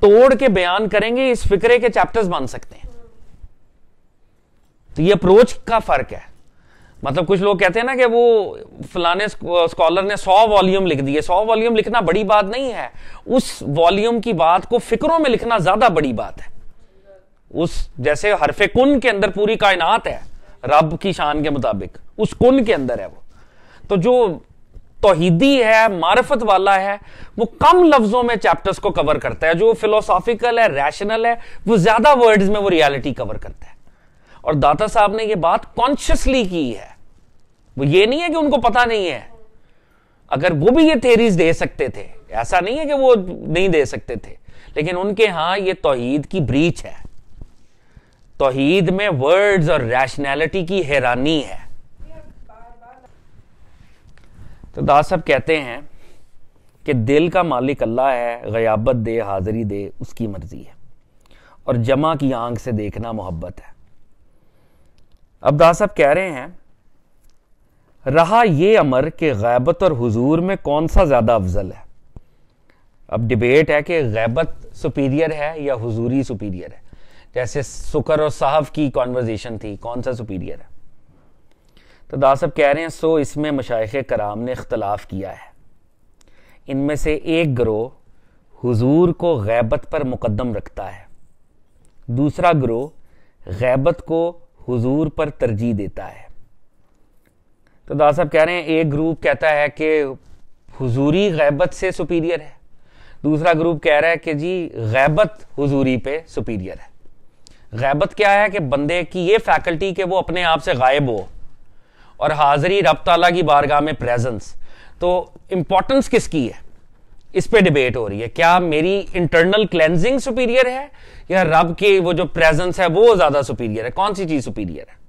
तोड़ के बयान करेंगे इस फिक्रे के चैप्टर्स बन सकते हैं तो ये अप्रोच का फर्क है मतलब कुछ लोग कहते हैं ना कि वो फलाने स्कॉलर ने सौ वॉल्यूम लिख दिए सौ वॉल्यूम लिखना बड़ी बात नहीं है उस वॉल्यूम की बात को फिक्रों में लिखना ज्यादा बड़ी बात है उस जैसे हरफे कुन के अंदर पूरी कायनात है रब की शान के मुताबिक उस कुन के अंदर है वो तो जो तोहीदी है मारफत वाला है वो कम लफ्जों में चैप्टर्स को कवर करता है जो फिलोसॉफिकल है रैशनल है वो ज्यादा वर्ड्स में वो रियलिटी कवर करता है और दाता साहब ने ये बात कॉन्शियसली की है वो ये नहीं है कि उनको पता नहीं है अगर वो भी ये थेरीज दे सकते थे ऐसा नहीं है कि वो नहीं दे सकते थे लेकिन उनके यहां ये तोहीद की ब्रीच है तोहीद में वर्ड्स और रैशनैलिटी की हैरानी है तो दास साहब कहते हैं कि दिल का मालिक अल्लाह है गयाबत दे हाजिरी दे उसकी मर्जी है और जमा की आंख से देखना मोहब्बत है अब दास साहब कह रहे हैं रहा ये अमर कि गैबत और हुजूर में कौन सा ज़्यादा अफजल है अब डिबेट है कि गैबत सुपीरियर है या हुजूरी सुपीरियर है जैसे तो सुकर और साहब की कॉन्वर्जेशन थी कौन सा सुपीरियर है तो दास साहब कह रहे हैं सो इसमें मशाइ कराम ने इख्तलाफ किया है इनमें से एक ग्रोह हुजूर को गैबत पर मुकदम रखता है दूसरा ग्रोह गैबत को हुजूर पर तरजीह देता है तो दास साहब कह रहे हैं एक ग्रुप कहता है कि हुजूरी गैबत से सुपीरियर है दूसरा ग्रुप कह रहा है कि जी गैबत हुजूरी पे सुपीरियर है गैबत क्या है कि बंदे की ये फैकल्टी के वो अपने आप से गायब हो और हाजिरी रब ताला की बारगाह में प्रेजेंस तो इम्पोर्टेंस किसकी है इस पे डिबेट हो रही है क्या मेरी इंटरनल क्लेंजिंग सुपीरियर है या रब के वो जो प्रेजेंस है वो ज्यादा सुपीरियर है कौन सी चीज सुपीरियर है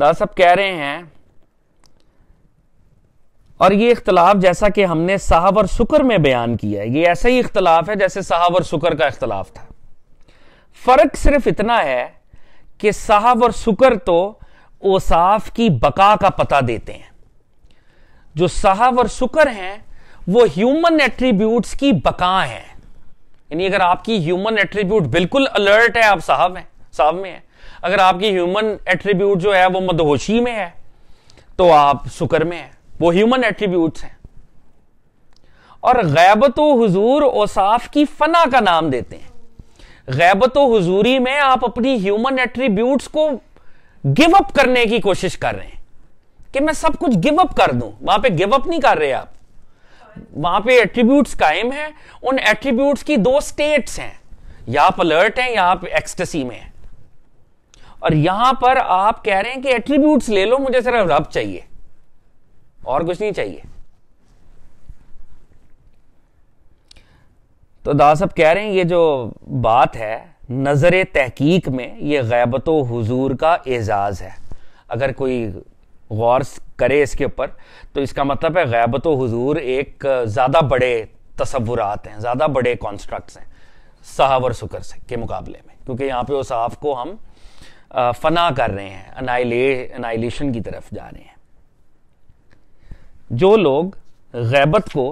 दास सब कह रहे हैं और ये इख्तलाफ जैसा कि हमने साहब और शुक्र में बयान किया है ये ऐसा ही इख्तलाफ है जैसे साहब और शुक्र का इख्तलाफ था फर्क सिर्फ इतना है कि साहब और सुकर तो ओसाफ की बका का पता देते हैं जो साहब और सुकर हैं वो ह्यूमन एट्रीब्यूट्स की बका हैं यानी अगर आपकी ह्यूमन एट्रीब्यूट बिल्कुल अलर्ट है आप साहब हैं साहब में है अगर आपकी ह्यूमन एट्रीब्यूट जो है वो मदहोशी में है तो आप सुकर में है वो ह्यूमन एट्रीब्यूट्स हैं और गैबत हजूर ओसाफ की फना का नाम देते हैं गैबत तो हजूरी में आप अपनी ह्यूमन एट्रीब्यूट्स को गिव अप करने की कोशिश कर रहे हैं कि मैं सब कुछ गिव अप कर दूं वहां पे गिव अप नहीं कर रहे आप वहां पे एट्रीब्यूट्स कायम हैं उन एट्रीब्यूट्स की दो स्टेट्स हैं या आप अलर्ट हैं या आप एक्सटेसी में हैं और यहां पर आप कह रहे हैं कि एट्रीब्यूट्स ले लो मुझे सिर्फ रब चाहिए और कुछ नहीं चाहिए तो दादा साहब कह रहे हैं ये जो बात है नज़र तहकीक में ये गैबत हजूर का एजाज़ है अगर कोई गौर करे इसके ऊपर तो इसका मतलब है गैबत हजूर एक ज़्यादा बड़े तस्वुरात हैं ज़्यादा बड़े कॉन्स्ट्रक्ट हैं सहावर सुकर से के मुकाबले में क्योंकि यहाँ पे उस साफ को हम फना कर रहे हैं अनाइले अनाइलेशन की तरफ जा रहे हैं जो लोग गैबत को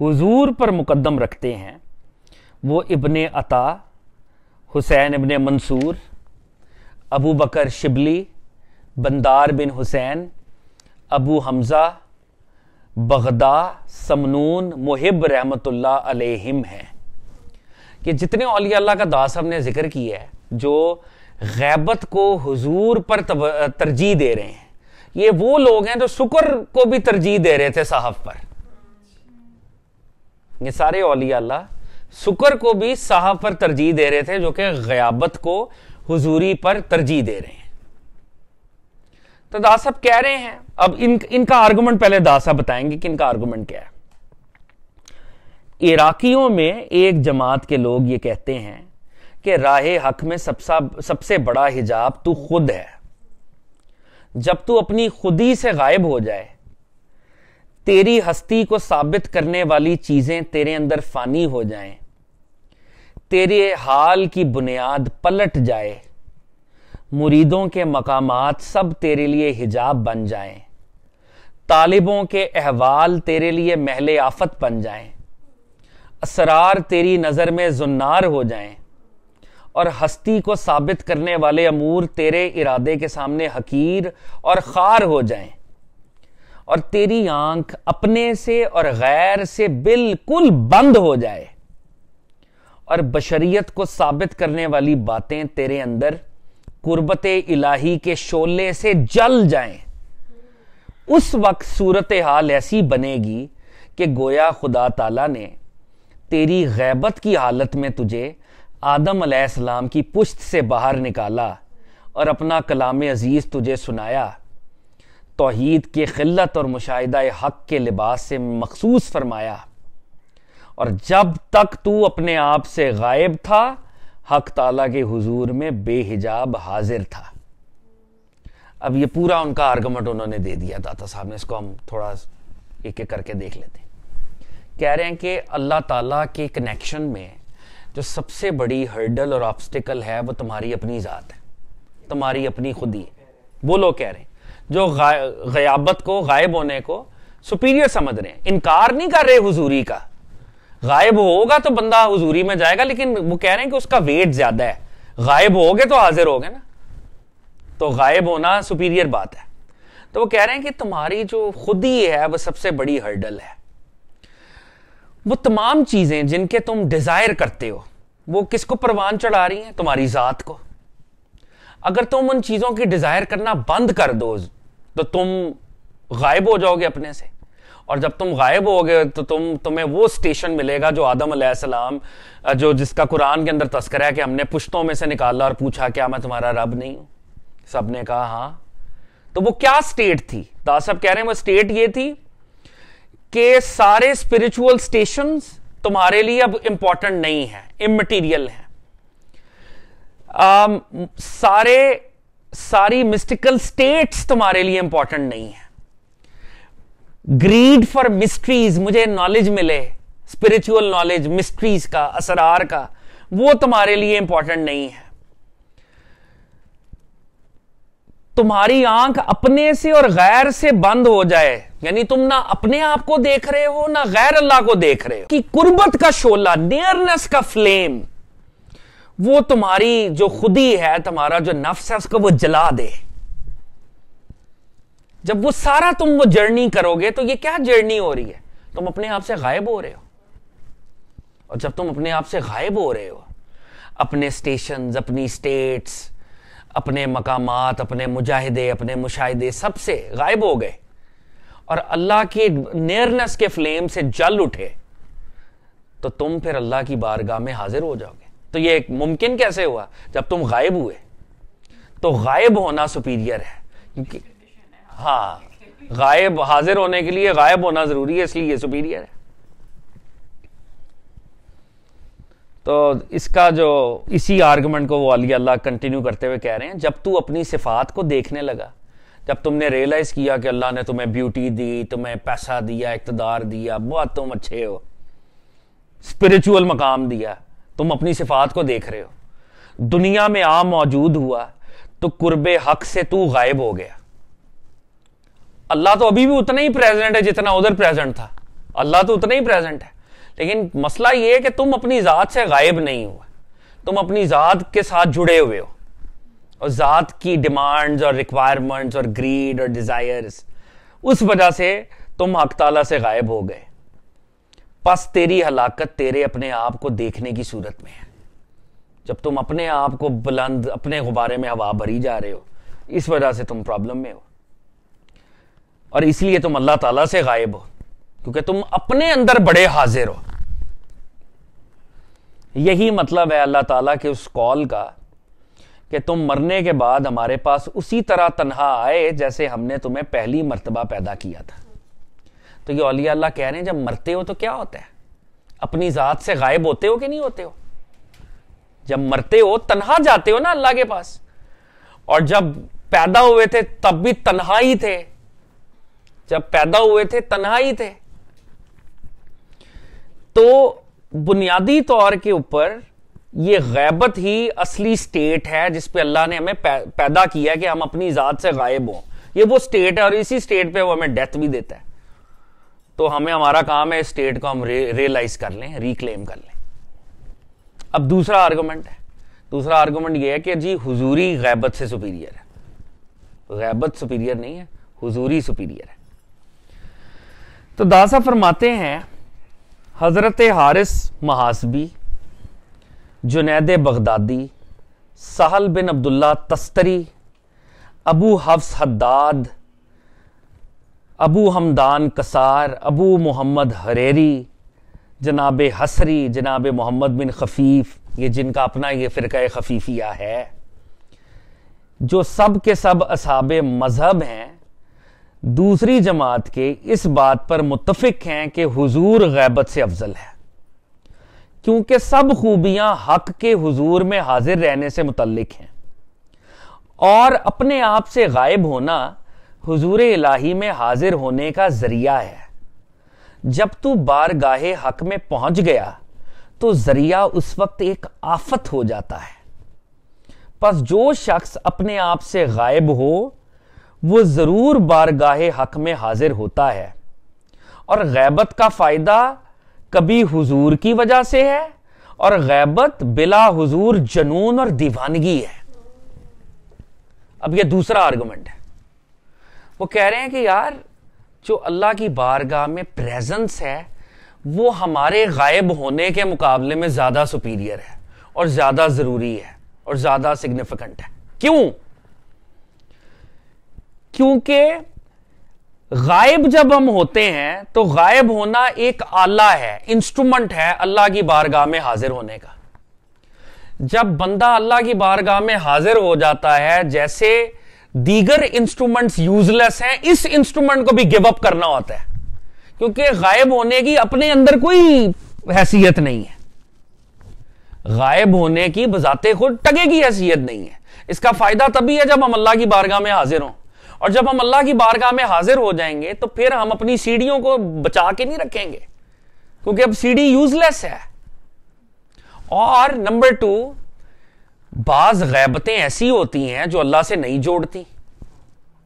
हुजूर पर मुकदम रखते हैं वो इबन अता हुसैन इबन मंसूर अबू बकर शिबली बंदार बिन हुसैन अबू हमज़ा बगदा समनून मुहिब रहमतुल्ला अलैहिम हैं कि जितने औलिया अल्लाह का दास हमने जिक्र किया है जो गैबत को हुजूर पर तरजीह दे रहे हैं ये वो लोग हैं जो शुक्र को भी तरजीह दे रहे थे साहब पर ये सारे औलिया अल्लाह सुकर को भी साहब पर तरजीह दे रहे थे जो कि गयाबत को हुजूरी पर तरजीह दे रहे हैं तो दास साहब कह रहे हैं अब इन इनका आर्गूमेंट पहले दास साहब बताएंगे कि इनका आर्गूमेंट क्या है इराकियों में एक जमात के लोग ये कहते हैं कि राह हक में सबसा सबसे बड़ा हिजाब तू खुद है जब तू अपनी खुदी से गायब हो जाए तेरी हस्ती को साबित करने वाली चीजें तेरे अंदर फानी हो जाएं, तेरे हाल की बुनियाद पलट जाए मुरीदों के मकामात सब तेरे लिए हिजाब बन जाएं, तालिबों के अहवाल तेरे लिए महल आफत बन जाएं, असरार तेरी नज़र में जुन्नार हो जाएं और हस्ती को साबित करने वाले अमूर तेरे इरादे के सामने हकीर और खार हो जाएं और तेरी आंख अपने से और गैर से बिल्कुल बंद हो जाए और बशरीत को साबित करने वाली बातें तेरे अंदर कुर्बत इलाही के शोले से जल जाएं उस वक्त सूरत हाल ऐसी बनेगी कि गोया खुदा ताला ने तेरी गैबत की हालत में तुझे आदम आसमाम की पुश्त से बाहर निकाला और अपना कलाम अजीज़ तुझे सुनाया तोहद की खिलत और मुशाह हक के लिबास से मखसूस फरमाया और जब तक तू अपने आप से गायब था हक ताला के हजूर में बेहिजाब हाजिर था अब ये पूरा उनका आर्गमेंट उन्होंने दे दिया दाता साहब ने इसको हम थोड़ा एक एक करके देख लेते कह रहे हैं कि अल्लाह ताला के कनेक्शन में जो सबसे बड़ी हर्डल और ऑब्स्टिकल है वो तुम्हारी अपनी ज़ात है तुम्हारी अपनी खुदी है वो लोग कह रहे हैं जो गयाबत को गायब होने को सुपीरियर समझ रहे हैं इनकार नहीं कर रहे हुजूरी का गायब होगा तो बंदा हुजूरी में जाएगा लेकिन वो कह रहे हैं कि उसका वेट ज्यादा है गायब हो गए तो हाजिर हो गए ना तो गायब होना सुपीरियर बात है तो वो कह रहे हैं कि तुम्हारी जो खुद ही है वो सबसे बड़ी हर्डल है वो तमाम चीजें जिनके तुम डिजायर करते हो वो किसको परवान चढ़ा रही हैं तुम्हारी जात को अगर तुम उन चीजों की डिजायर करना बंद कर दो तो तुम गायब हो जाओगे अपने से और जब तुम गायब हो गए तो तुम तुम्हें वो स्टेशन मिलेगा जो आदम सलाम जो जिसका कुरान के अंदर तस्कर है कि हमने पुश्तों में से निकाला और पूछा क्या मैं तुम्हारा रब नहीं हूं सब ने कहा हाँ तो वो क्या स्टेट थी दास साहब कह रहे हैं वो स्टेट ये थी कि सारे स्पिरिचुअल स्टेशन तुम्हारे लिए अब इंपॉर्टेंट नहीं है इमटीरियल है आम, सारे सारी मिस्टिकल स्टेट्स तुम्हारे लिए इंपॉर्टेंट नहीं है ग्रीड फॉर मिस्ट्रीज मुझे नॉलेज मिले स्पिरिचुअल नॉलेज मिस्ट्रीज का असरार का वो तुम्हारे लिए इंपॉर्टेंट नहीं है तुम्हारी आंख अपने से और गैर से बंद हो जाए यानी तुम ना अपने आप को देख रहे हो ना गैर अल्लाह को देख रहे हो कि कुर्बत का शोला नियरनेस का फ्लेम वो तुम्हारी जो खुदी है तुम्हारा जो नफ्स है उसको वो जला दे जब वो सारा तुम वो जर्नी करोगे तो ये क्या जर्नी हो रही है तुम अपने आप से गायब हो रहे हो और जब तुम अपने आप से गायब हो रहे हो अपने स्टेशन अपनी स्टेट्स अपने मकाम अपने मुजाहिदे अपने मुशाहिदे सबसे गायब हो गए और अल्लाह के नियरनेस के फ्लेम से जल उठे तो तुम फिर अल्लाह की बारगाह में हाजिर हो जाओगे तो ये मुमकिन कैसे हुआ जब तुम गायब हुए तो गायब होना सुपीरियर है क्योंकि हाँ गायब हाजिर होने के लिए गायब होना जरूरी है इसलिए ये सुपीरियर है तो इसका जो इसी आर्गुमेंट को वो अली अल्लाह कंटिन्यू करते हुए कह रहे हैं जब तू अपनी सिफात को देखने लगा जब तुमने रियलाइज़ किया कि अल्लाह ने तुम्हें ब्यूटी दी तुम्हें पैसा दिया इकतदार दिया बहुत तुम अच्छे हो स्पिरिचुअल मकाम दिया तुम अपनी सिफात को देख रहे हो दुनिया में आ मौजूद हुआ तो कुर्ब हक से तू गायब हो गया अल्लाह तो अभी भी उतना ही प्रेजेंट है जितना उधर प्रेजेंट था अल्लाह तो उतना ही प्रेजेंट है लेकिन मसला यह है कि तुम अपनी ज़ात से गायब नहीं हुआ तुम अपनी ज़ात के साथ जुड़े हुए हो और ज़ात की डिमांड्स और रिक्वायरमेंट्स और ग्रीड और डिज़ायर्स उस वजह से तुम हक ताला से गायब हो गए बस तेरी हलाकत तेरे अपने आप को देखने की सूरत में है जब तुम अपने आप को बुलंद अपने गुब्बारे में हवा भरी जा रहे हो इस वजह से तुम प्रॉब्लम में हो और इसलिए तुम अल्लाह ताला से गायब हो क्योंकि तुम अपने अंदर बड़े हाजिर हो यही मतलब है अल्लाह ताला के उस कॉल का कि तुम मरने के बाद हमारे पास उसी तरह तनहा आए जैसे हमने तुम्हें पहली मरतबा पैदा किया था तो ये अलिया अल्लाह कह रहे हैं जब मरते हो तो क्या होता है अपनी ज़ात से गायब होते हो कि नहीं होते हो जब मरते हो तनहा जाते हो ना अल्लाह के पास और जब पैदा हुए थे तब भी तनहा ही थे जब पैदा हुए थे तनहा ही थे तो बुनियादी तौर के ऊपर ये गैबत ही असली स्टेट है जिस पे अल्लाह ने हमें पैदा किया कि हम अपनी ज़ात से गायब हों ये वो स्टेट है और इसी स्टेट पे वो हमें डेथ भी देता है तो हमें हमारा काम है स्टेट को हम रियलाइज कर लें रिक्लेम कर लें अब दूसरा आर्गूमेंट है दूसरा आर्गूमेंट ये है कि जी हुजूरी गैबत से सुपीरियर है गैबत सुपीरियर नहीं है हुजूरी सुपीरियर है तो दासा फरमाते हैं हज़रत Haris Muhasibi Junaid Baghdadi Sahl bin Abdullah Tustari Abu Hafs Haddad Abu Hamdan Kassar Abu Mohammad Hariri जनाब हसरी जनाब मोहम्मद बिन खफीफ ये जिनका अपना ये फ़िरक़ खफीफिया है जो सब के सब असाब मज़हब हैं दूसरी जमात के इस बात पर मुतफिक हैं कि हुजूर गैबत से अफजल है क्योंकि सब खूबियां हक के हुजूर में हाजिर रहने से मुतलक हैं और अपने आप से गायब होना हजूर इलाही में हाजिर होने का जरिया है जब तू बार गाहे हक में पहुंच गया तो जरिया उस वक्त एक आफत हो जाता है बस जो शख्स अपने आप से गायब हो वो ज़रूर गाहे हक में हाजिर होता है और गैबत का फ़ायदा कभी हुजूर की वजह से है और गैबत बिला हुजूर जनून और दीवानगी है अब यह दूसरा आर्गूमेंट है वो कह रहे हैं कि यार जो अल्लाह की बारगाह में प्रेजेंस है वो हमारे गायब होने के मुकाबले में ज़्यादा सुपीरियर है और ज़्यादा ज़रूरी है और ज़्यादा सिग्निफिकेंट है क्यों क्योंकि गायब जब हम होते हैं तो गायब होना एक आला है इंस्ट्रूमेंट है अल्लाह की बारगाह में हाजिर होने का जब बंदा अल्लाह की बारगाह में हाजिर हो जाता है जैसे दीगर इंस्ट्रूमेंट्स यूजलेस हैं इस इंस्ट्रूमेंट को भी गिव अप करना होता है क्योंकि गायब होने की अपने अंदर कोई हैसियत नहीं है गायब होने की बजाते खुद टगे की हैसियत नहीं है इसका फायदा तभी है जब हम अल्लाह की बारगाह में हाजिर हों और जब हम अल्लाह की बारगाह में हाजिर हो जाएंगे तो फिर हम अपनी सीढ़ियों को बचा के नहीं रखेंगे क्योंकि अब सीढ़ी यूजलेस है और नंबर टू बाज गैबतें ऐसी होती हैं जो अल्लाह से नहीं जोड़ती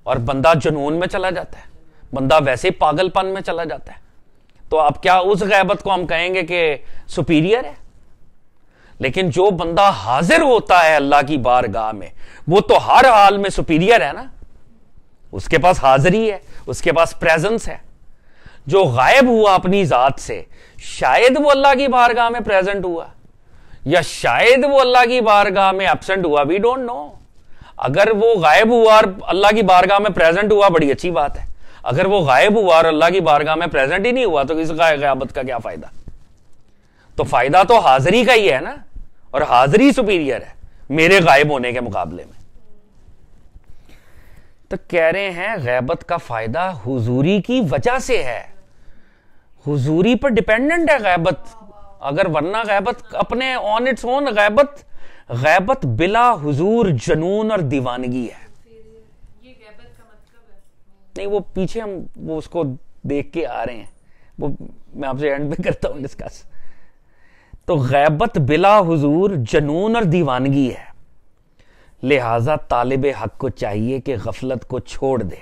और बंदा जुनून में चला जाता है बंदा वैसे ही पागलपन में चला जाता है तो आप क्या उस गैबत को हम कहेंगे कि सुपीरियर है लेकिन जो बंदा हाजिर होता है अल्लाह की बारगाह में वो तो हर हाल में सुपीरियर है ना उसके पास हाजिरी है उसके पास प्रेजेंस है जो गायब हुआ अपनी जात से शायद वो अल्लाह की बारगाह में प्रेजेंट हुआ या शायद वो अल्लाह की बारगाह में एबसेंट हुआ वी डोंट नो अगर वो गायब हुआ और अल्लाह की बारगाह में प्रेजेंट हुआ बड़ी अच्छी बात है अगर वो गायब हुआ और अल्लाह की बारगाह में प्रेजेंट ही नहीं हुआ तो इस गायबत का क्या फायदा तो फायदा तो हाजिरी का ही है ना और हाजिरी सुपीरियर है मेरे गायब होने के मुकाबले में तो कह रहे हैं गैबत का फायदा हुजूरी की वजह से है हुजूरी पर डिपेंडेंट है गैबत अगर वरना गैबत अपने ऑन इट्स ओन गैबत गैबत बिला हुजूर जनून और दीवानगी है नहीं वो पीछे हम वो उसको देख के आ रहे हैं वो मैं आपसे एंड में करता हूं डिस्कस तो गैबत बिला हुजूर जनून और दीवानगी है लिहाजा तालिब हक को चाहिए कि गफलत को छोड़ दे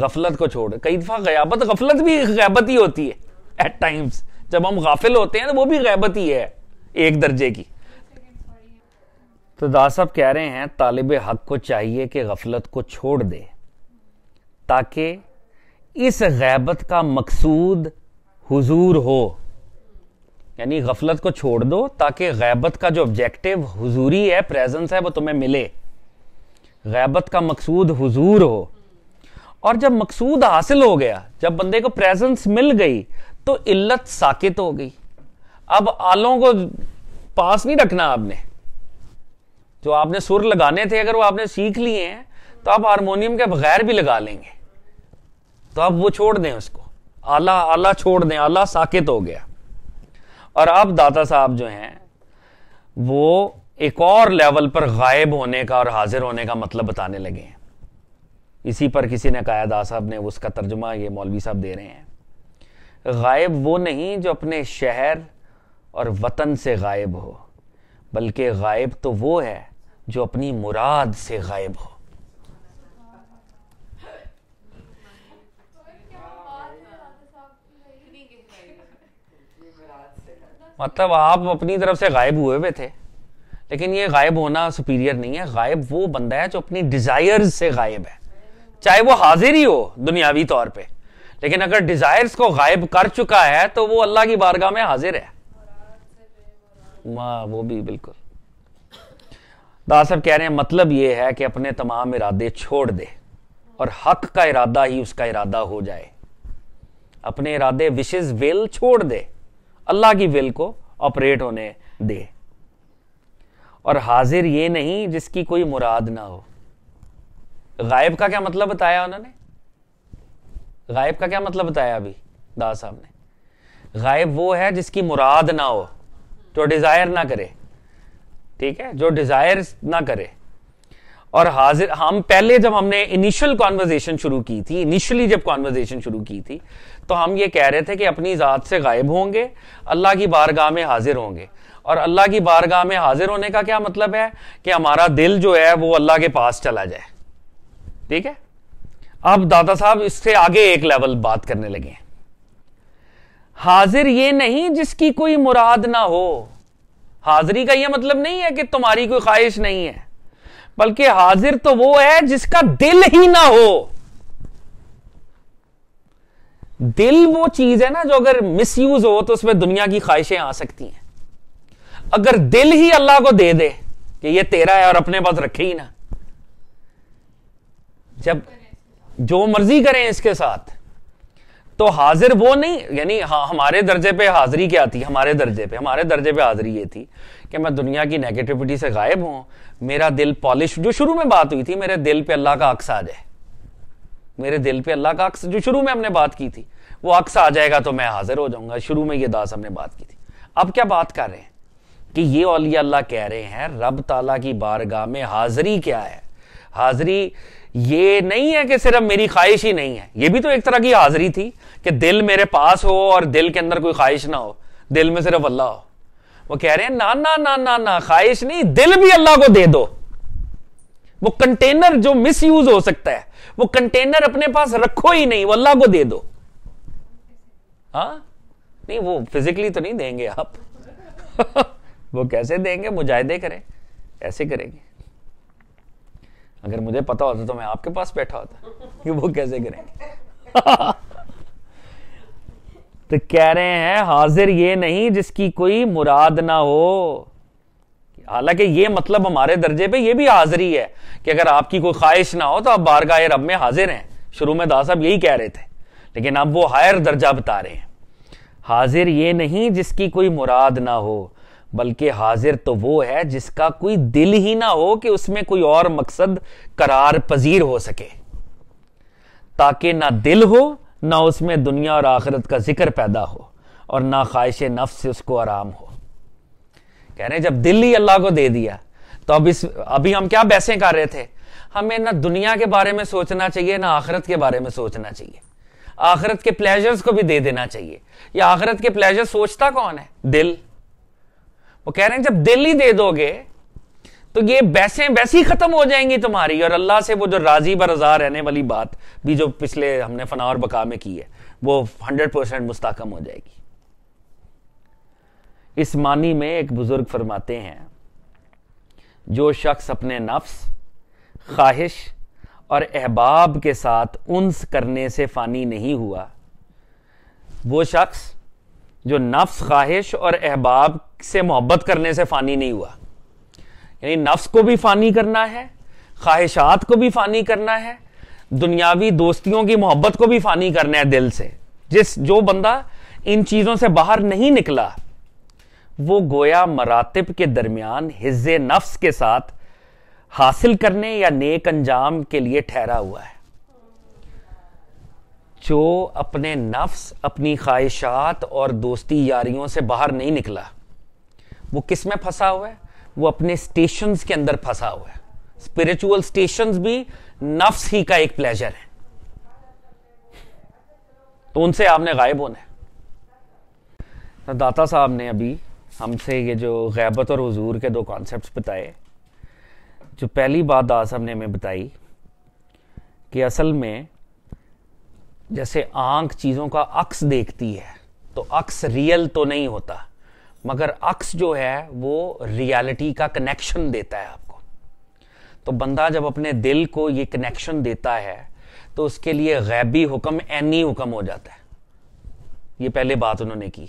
गफलत को छोड़ कई दफा गयाबत गफलत भी गैबत ही होती है एट टाइम्स जब हम गाफिल होते हैं तो वो भी गैबत ही है एक दर्जे की तो दास साहब कह रहे हैं तालिब हक को चाहिए कि गफलत को छोड़ दे ताकि इस गैबत का मकसूद हुजूर हो यानी गफलत को छोड़ दो ताकि गैबत का जो ऑब्जेक्टिव हुजूरी है प्रेजेंस है वो तुम्हें मिले गैबत का मकसूद हुजूर हो और जब मकसूद हासिल हो गया जब बंदे को प्रेजेंस मिल गई तो इल्लत साकित हो गई अब आलों को पास नहीं रखना आपने जो आपने सुर लगाने थे अगर वो आपने सीख लिए हैं तो आप हारमोनियम के बगैर भी लगा लेंगे तो आप वो छोड़ दें उसको आला आला छोड़ दें आला साकित हो गया और अब दाता साहब जो हैं वो एक और लेवल पर गायब होने का और हाजिर होने का मतलब बताने लगे हैं इसी पर किसी ने कहा कायद साहब ने उसका तर्जुमा ये मौलवी साहब दे रहे हैं गायब वो नहीं जो अपने शहर और वतन से गायब हो बल्कि गायब तो वो है जो अपनी मुराद से गायब हो मतलब आप अपनी तरफ से गायब हुए हुए थे लेकिन ये गायब होना सुपीरियर नहीं है गायब वो बंदा है जो अपनी डिजायर से गायब है चाहे वो हाजिर ही हो दुनियावी तौर पे लेकिन अगर डिजायर्स को गायब कर चुका है तो वो अल्लाह की बारगाह में हाजिर है वाह वो भी बिल्कुल दास साहब कह रहे हैं मतलब ये है कि अपने तमाम इरादे छोड़ दे और हक का इरादा ही उसका इरादा हो जाए अपने इरादे विशेष विल छोड़ दे अल्लाह की विल को ऑपरेट होने दे और हाजिर ये नहीं जिसकी कोई मुराद ना हो गायब का क्या मतलब बताया उन्होंने गायब का क्या मतलब बताया अभी दास साहब ने गायब वो है जिसकी मुराद ना हो जो डिज़ायर ना करे ठीक है जो डिज़ायर ना करे और हाजिर हम पहले जब हमने इनिशियल कॉन्वर्जेशन शुरू की थी इनिशियली जब कॉन्वर्जेशन शुरू की थी तो हम ये कह रहे थे कि अपनी ज़ात से गायब होंगे अल्लाह की बारगाह में हाजिर होंगे और अल्लाह की बारगाह में हाजिर होने का क्या मतलब है कि हमारा दिल जो है वो अल्लाह के पास चला जाए ठीक है अब दादा साहब इससे आगे एक लेवल बात करने लगे हाजिर ये नहीं जिसकी कोई मुराद ना हो हाजिरी का यह मतलब नहीं है कि तुम्हारी कोई ख्वाहिश नहीं है बल्कि हाजिर तो वो है जिसका दिल ही ना हो दिल वो चीज है ना जो अगर मिसयूज हो तो उसमें दुनिया की ख्वाहिशें आ सकती हैं अगर दिल ही अल्लाह को दे दे कि ये तेरा है और अपने पास रखे ही ना जब जो मर्जी करें इसके साथ तो हाजिर वो नहीं यानी हाँ हमारे दर्जे पे हाजिरी क्या थी हमारे दर्जे पे हमारे दर्जे पे हाजिरी ये थी कि मैं दुनिया की नेगेटिविटी से गायब हूं मेरा दिल पॉलिश जो शुरू में बात हुई थी मेरे दिल पे अल्लाह का अक्स आ जाए मेरे दिल पे अल्लाह का अक्स जो शुरू में हमने बात की थी वो अक्स आ जाएगा तो मैं हाजिर हो जाऊंगा शुरू में ये दास हमने बात की थी अब क्या बात कर रहे हैं कि ये औलिया अल्लाह कह रहे हैं रब ताला की बारगाह में हाजिरी क्या है हाजरी ये नहीं है कि सिर्फ मेरी ख्वाहिश ही नहीं है ये भी तो एक तरह की हाजिरी थी कि दिल मेरे पास हो और दिल के अंदर कोई ख्वाहिश ना हो दिल में सिर्फ अल्लाह हो वो कह रहे हैं ना ना ना ना ना ख्वाहिश नहीं दिल भी अल्लाह को दे दो वो कंटेनर जो मिस यूज हो सकता है वो कंटेनर अपने पास रखो ही नहीं वो अल्लाह को दे दो हाँ नहीं वो फिजिकली तो नहीं देंगे आप [laughs] वो कैसे देंगे मुजाहिदे करें ऐसे करेंगे अगर मुझे पता होता तो मैं आपके पास बैठा होता कि वो कैसे करेंगे [laughs] तो कह रहे हैं हाजिर ये नहीं जिसकी कोई मुराद ना हो हालांकि ये मतलब हमारे दर्जे पे ये भी हाजिरी है कि अगर आपकी कोई ख्वाहिश ना हो तो आप बारगाह रब में हाजिर हैं शुरू में दास साहब यही कह रहे थे लेकिन अब वो हायर दर्जा बता रहे हैं हाजिर ये नहीं जिसकी कोई मुराद ना हो बल्कि हाजिर तो वो है जिसका कोई दिल ही ना हो कि उसमें कोई और मकसद करार पजीर हो सके ताकि ना दिल हो ना उसमें दुनिया और आखिरत का जिक्र पैदा हो और ना ख्वाहिश नफ्स से उसको आराम हो कह रहे हैं जब दिल ही अल्लाह को दे दिया तो अब इस अभी हम क्या बहसें कर रहे थे हमें ना दुनिया के बारे में सोचना चाहिए ना आखिरत के बारे में सोचना चाहिए आखिरत के प्लेजर्स को भी दे देना चाहिए या आखिरत के प्लेजर सोचता कौन है दिल वो कह रहे हैं जब दिल ही दे दोगे तो ये बैसे वैसी खत्म हो जाएंगी तुम्हारी और अल्लाह से वो जो राजी बरजा रहने वाली बात भी जो पिछले हमने फना और बका में की है वो हंड्रेड परसेंट मुस्तकम हो जाएगी इस मानी में एक बुजुर्ग फरमाते हैं जो शख्स अपने नफ्स ख्वाहिश और अहबाब के साथ उन्स करने से फ़ानी नहीं हुआ वो शख्स जो नफ्स ख्वाहिश और अहबाब से मोहब्बत करने से फ़ानी नहीं हुआ यानी नफ्स को भी फ़ानी करना है ख्वाहिशात को भी फ़ानी करना है दुनियावी दोस्तियों की मोहब्बत को भी फ़ानी करना है दिल से जिस जो बंदा इन चीज़ों से बाहर नहीं निकला वो गोया मरातब के दरमियान हिज्जे नफ्स के साथ हासिल करने या नेक अंजाम के लिए ठहरा हुआ है जो अपने नफ्स अपनी ख्वाहिशात और दोस्ती यारियों से बाहर नहीं निकला वो किस में फंसा हुआ है वो अपने स्टेशन के अंदर फंसा हुआ है स्पिरिचुअल स्टेशन भी नफ्स ही का एक प्लेजर है तो उनसे आपने गायब होना है तो दाता साहब ने अभी हमसे ये जो गैबत और हजूर के दो कॉन्सेप्ट बताए जो पहली बात दादा साहब ने हमें बताई कि असल में जैसे आंख चीज़ों का अक्स देखती है तो अक्स रियल तो नहीं होता मगर अक्स जो है वो रियलिटी का कनेक्शन देता है आपको तो बंदा जब अपने दिल को ये कनेक्शन देता है तो उसके लिए गैबी हुक्म एनी हुक्म हो जाता है ये पहले बात उन्होंने की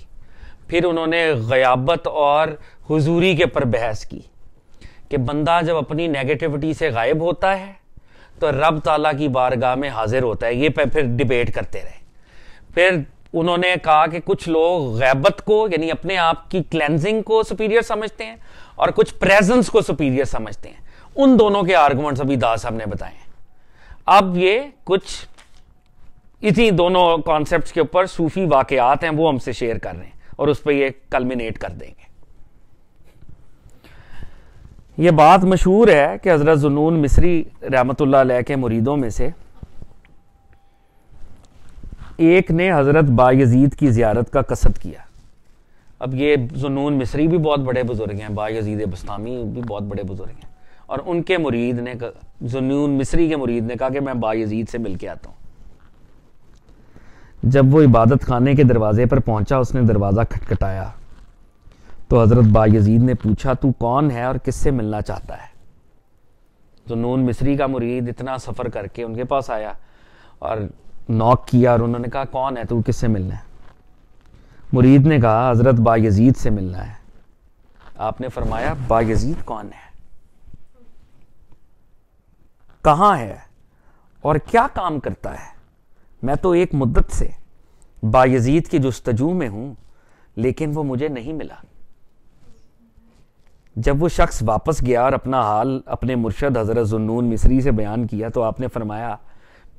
फिर उन्होंने गयाबत और हुजूरी के पर बहस की कि बंदा जब अपनी नेगेटिविटी से गायब होता है तो रब ताला की बारगाह में हाजिर होता है ये फिर डिबेट करते रहे फिर उन्होंने कहा कि कुछ लोग गैबत को यानी अपने आप की क्लेंजिंग को सुपीरियर समझते हैं और कुछ प्रेजेंस को सुपीरियर समझते हैं उन दोनों के आर्गूमेंट्स अभी दास साहब ने बताए अब ये कुछ इसी दोनों कॉन्सेप्ट के ऊपर सूफी वाकयात हैं वो हमसे शेयर कर रहे हैं और उस पर ये कलमिनेट कर देंगे ये बात मशहूर है कि हज़रत जुनून मिस्री रहमतुल्लाह के मुरीदों में से एक ने हज़रत बायजीद की ज़्यारत का कसद किया अब ये जुनून मिस्री भी बहुत बड़े बुज़ुर्ग हैं बायजीद बस्तानी भी बहुत बड़े बुज़ुर्ग हैं और उनके मुरीद ने जुनून मिस्री के मुरीद ने कहा कि मैं बायजीद से मिल के आता हूँ जब वो इबादत खाने के दरवाज़े पर पहुँचा उसने दरवाज़ा खटखटाया तो हज़रत बायजीद ने पूछा तू कौन है और किससे मिलना चाहता है तो नून मिस्री का मुरीद इतना सफ़र करके उनके पास आया और नॉक किया और उन्होंने कहा कौन है तू किससे मिलना है मुरीद ने कहा हज़रत बायजीद से मिलना है आपने फरमाया बायजीद कौन है कहाँ है और क्या काम करता है मैं तो एक मुद्दत से बायजीद की जस्तजू में हूँ लेकिन वो मुझे नहीं मिला जब वो शख्स वापस गया और अपना हाल अपने मुर्शद हज़रत जुनून मिसरी से बयान किया तो आपने फरमाया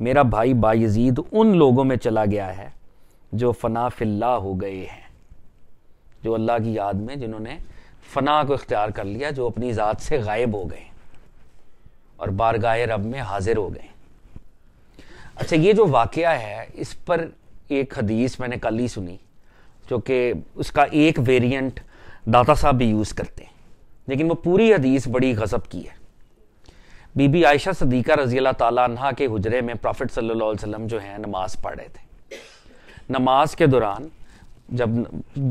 मेरा भाई बायजीद उन लोगों में चला गया है जो फ़ना फिल्ला हो गए हैं जो अल्लाह की याद में जिन्होंने फ़ना को इख्तियार कर लिया जो अपनी ज़ात से गायब हो गए और बारगाह रब में हाजिर हो गए अच्छा ये जो वाक़ है इस पर एक हदीस मैंने कल ही सुनी जो कि उसका एक वेरिएंट दाता साहब भी यूज़ करते हैं लेकिन वो पूरी हदीस बड़ी गजब की है बीबी आयशा सदीक़ा रजी अल्लाह तह के हजरे में प्रॉफिट सल्लाम वसल्लम जो है नमाज पढ़ रहे थे नमाज के दौरान जब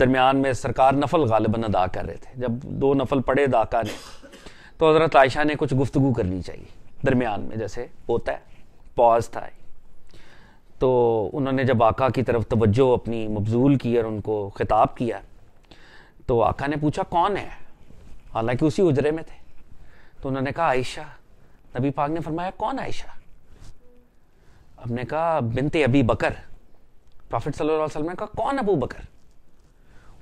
दरमियान में सरकार नफल गालिबन अदा कर रहे थे जब दो नफल पढ़े दाका ने तो हज़रत आयशा ने कुछ गुफ्तु करनी चाहिए दरमियान में जैसे होता है पॉज था तो उन्होंने जब आका की तरफ तवज्जो अपनी मबजूल की और उनको खिताब किया तो आका ने पूछा कौन है हालांकि उसी उजरे में थे तो उन्होंने कहा आयशा नबी पाक ने फरमाया कौन आयशा हमने कहा बिनते अबी बकर प्रॉफिट सल्लल्लाहु वसल्लम ने कहा कौन अबू बकर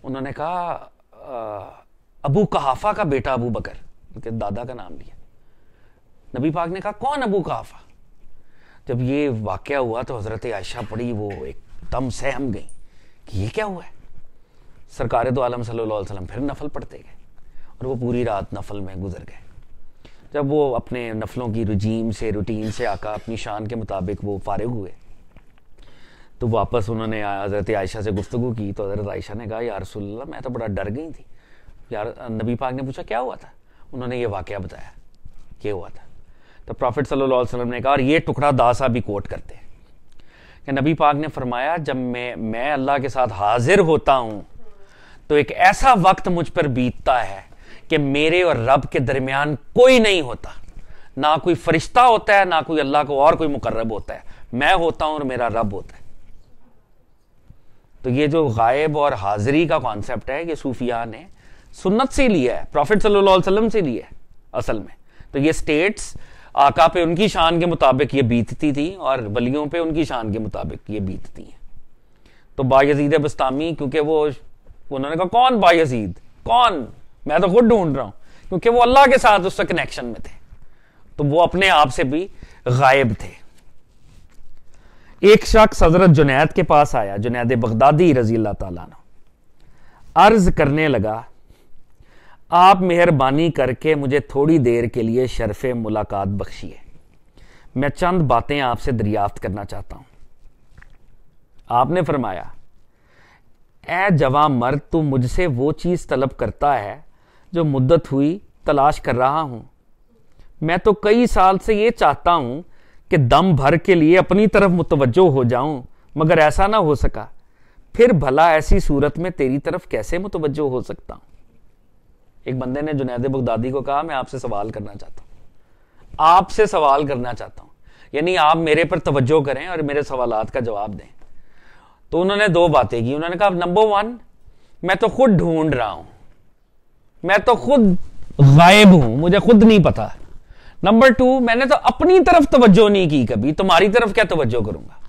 उन्होंने कहा अबू कहाफा का बेटा अबू बकर उनके दादा का नाम लिया नबी पाक ने कहा कौन अबू कहाफा जब ये वाक़ हुआ तो हज़रत आयशा पड़ी वो एकदम सहम गई कि ये क्या हुआ है सरकार तो आलम सल्लल्लाहु अलैहि वसल्लम फिर नफल पढ़ते गए और वो पूरी रात नफल में गुजर गए जब वो अपने नफलों की रुजीम से रूटीन से आका अपनी शान के मुताबिक वो फारग हुए तो वापस उन्होंने हज़रत आयशा से गुफ्तु की तो हज़रत आयशा ने कहा यार रसोल्ला मैं तो बड़ा डर गई थी यार नबी पाक ने पूछा क्या हुआ था उन्होंने ये वाक़ बताया क्या हुआ था तो प्रॉफिट सल्लल्लाहु अलैहि वसल्लम ने कहा और ये टुकड़ा दासा भी कोट करते हैं कि नबी पाक ने फरमाया जब मैं मैं अल्लाह के साथ हाजिर होता हूँ तो एक ऐसा वक्त मुझ पर बीतता है कि मेरे और रब के दरमियान कोई नहीं होता ना कोई फरिश्ता होता है ना कोई अल्लाह को और कोई मुकर्रब होता है मैं होता हूं और मेरा रब होता है तो ये जो गायब और हाजिरी का कॉन्सेप्ट है ये सूफिया ने सुन्नत से लिया है प्रॉफिट सल्लाम से लिया है असल में तो ये स्टेट्स आका पे उनकी शान के मुताबिक ये बीतती थी और बलियों पे उनकी शान के मुताबिक ये बीतती हैं तो बायजीद बस्तामी क्योंकि वो उन्होंने कहा कौन बायजीद कौन मैं तो खुद ढूंढ रहा हूं क्योंकि वो अल्लाह के साथ उससे कनेक्शन में थे तो वो अपने आप से भी गायब थे एक शख्स हजरत जुनैद के पास आया जुनैद बगदादी रजी अल्लाह तला अर्ज करने लगा आप मेहरबानी करके मुझे थोड़ी देर के लिए शर्फ मुलाकात बख्शिए मैं चंद बातें आपसे दरियाफ्त करना चाहता हूं आपने फरमाया ए जवा मर्द तू मुझसे वो चीज़ तलब करता है जो मुद्दत हुई तलाश कर रहा हूं मैं तो कई साल से ये चाहता हूं कि दम भर के लिए अपनी तरफ मुतवजो हो जाऊं मगर ऐसा ना हो सका फिर भला ऐसी सूरत में तेरी तरफ कैसे मुतवजो हो सकता हूँ एक बंदे ने जुनेद बगदादी को कहा मैं आपसे सवाल करना चाहता हूँ आपसे सवाल करना चाहता हूँ यानी आप मेरे पर तवज्जो करें और मेरे सवाल का जवाब दें तो उन्होंने दो बातें की उन्होंने कहा नंबर वन मैं तो खुद ढूंढ रहा हूँ मैं तो खुद गायब हूं मुझे खुद नहीं पता नंबर टू मैंने तो अपनी तरफ तवज्जो नहीं की कभी तुम्हारी तरफ क्या तवज्जो करूंगा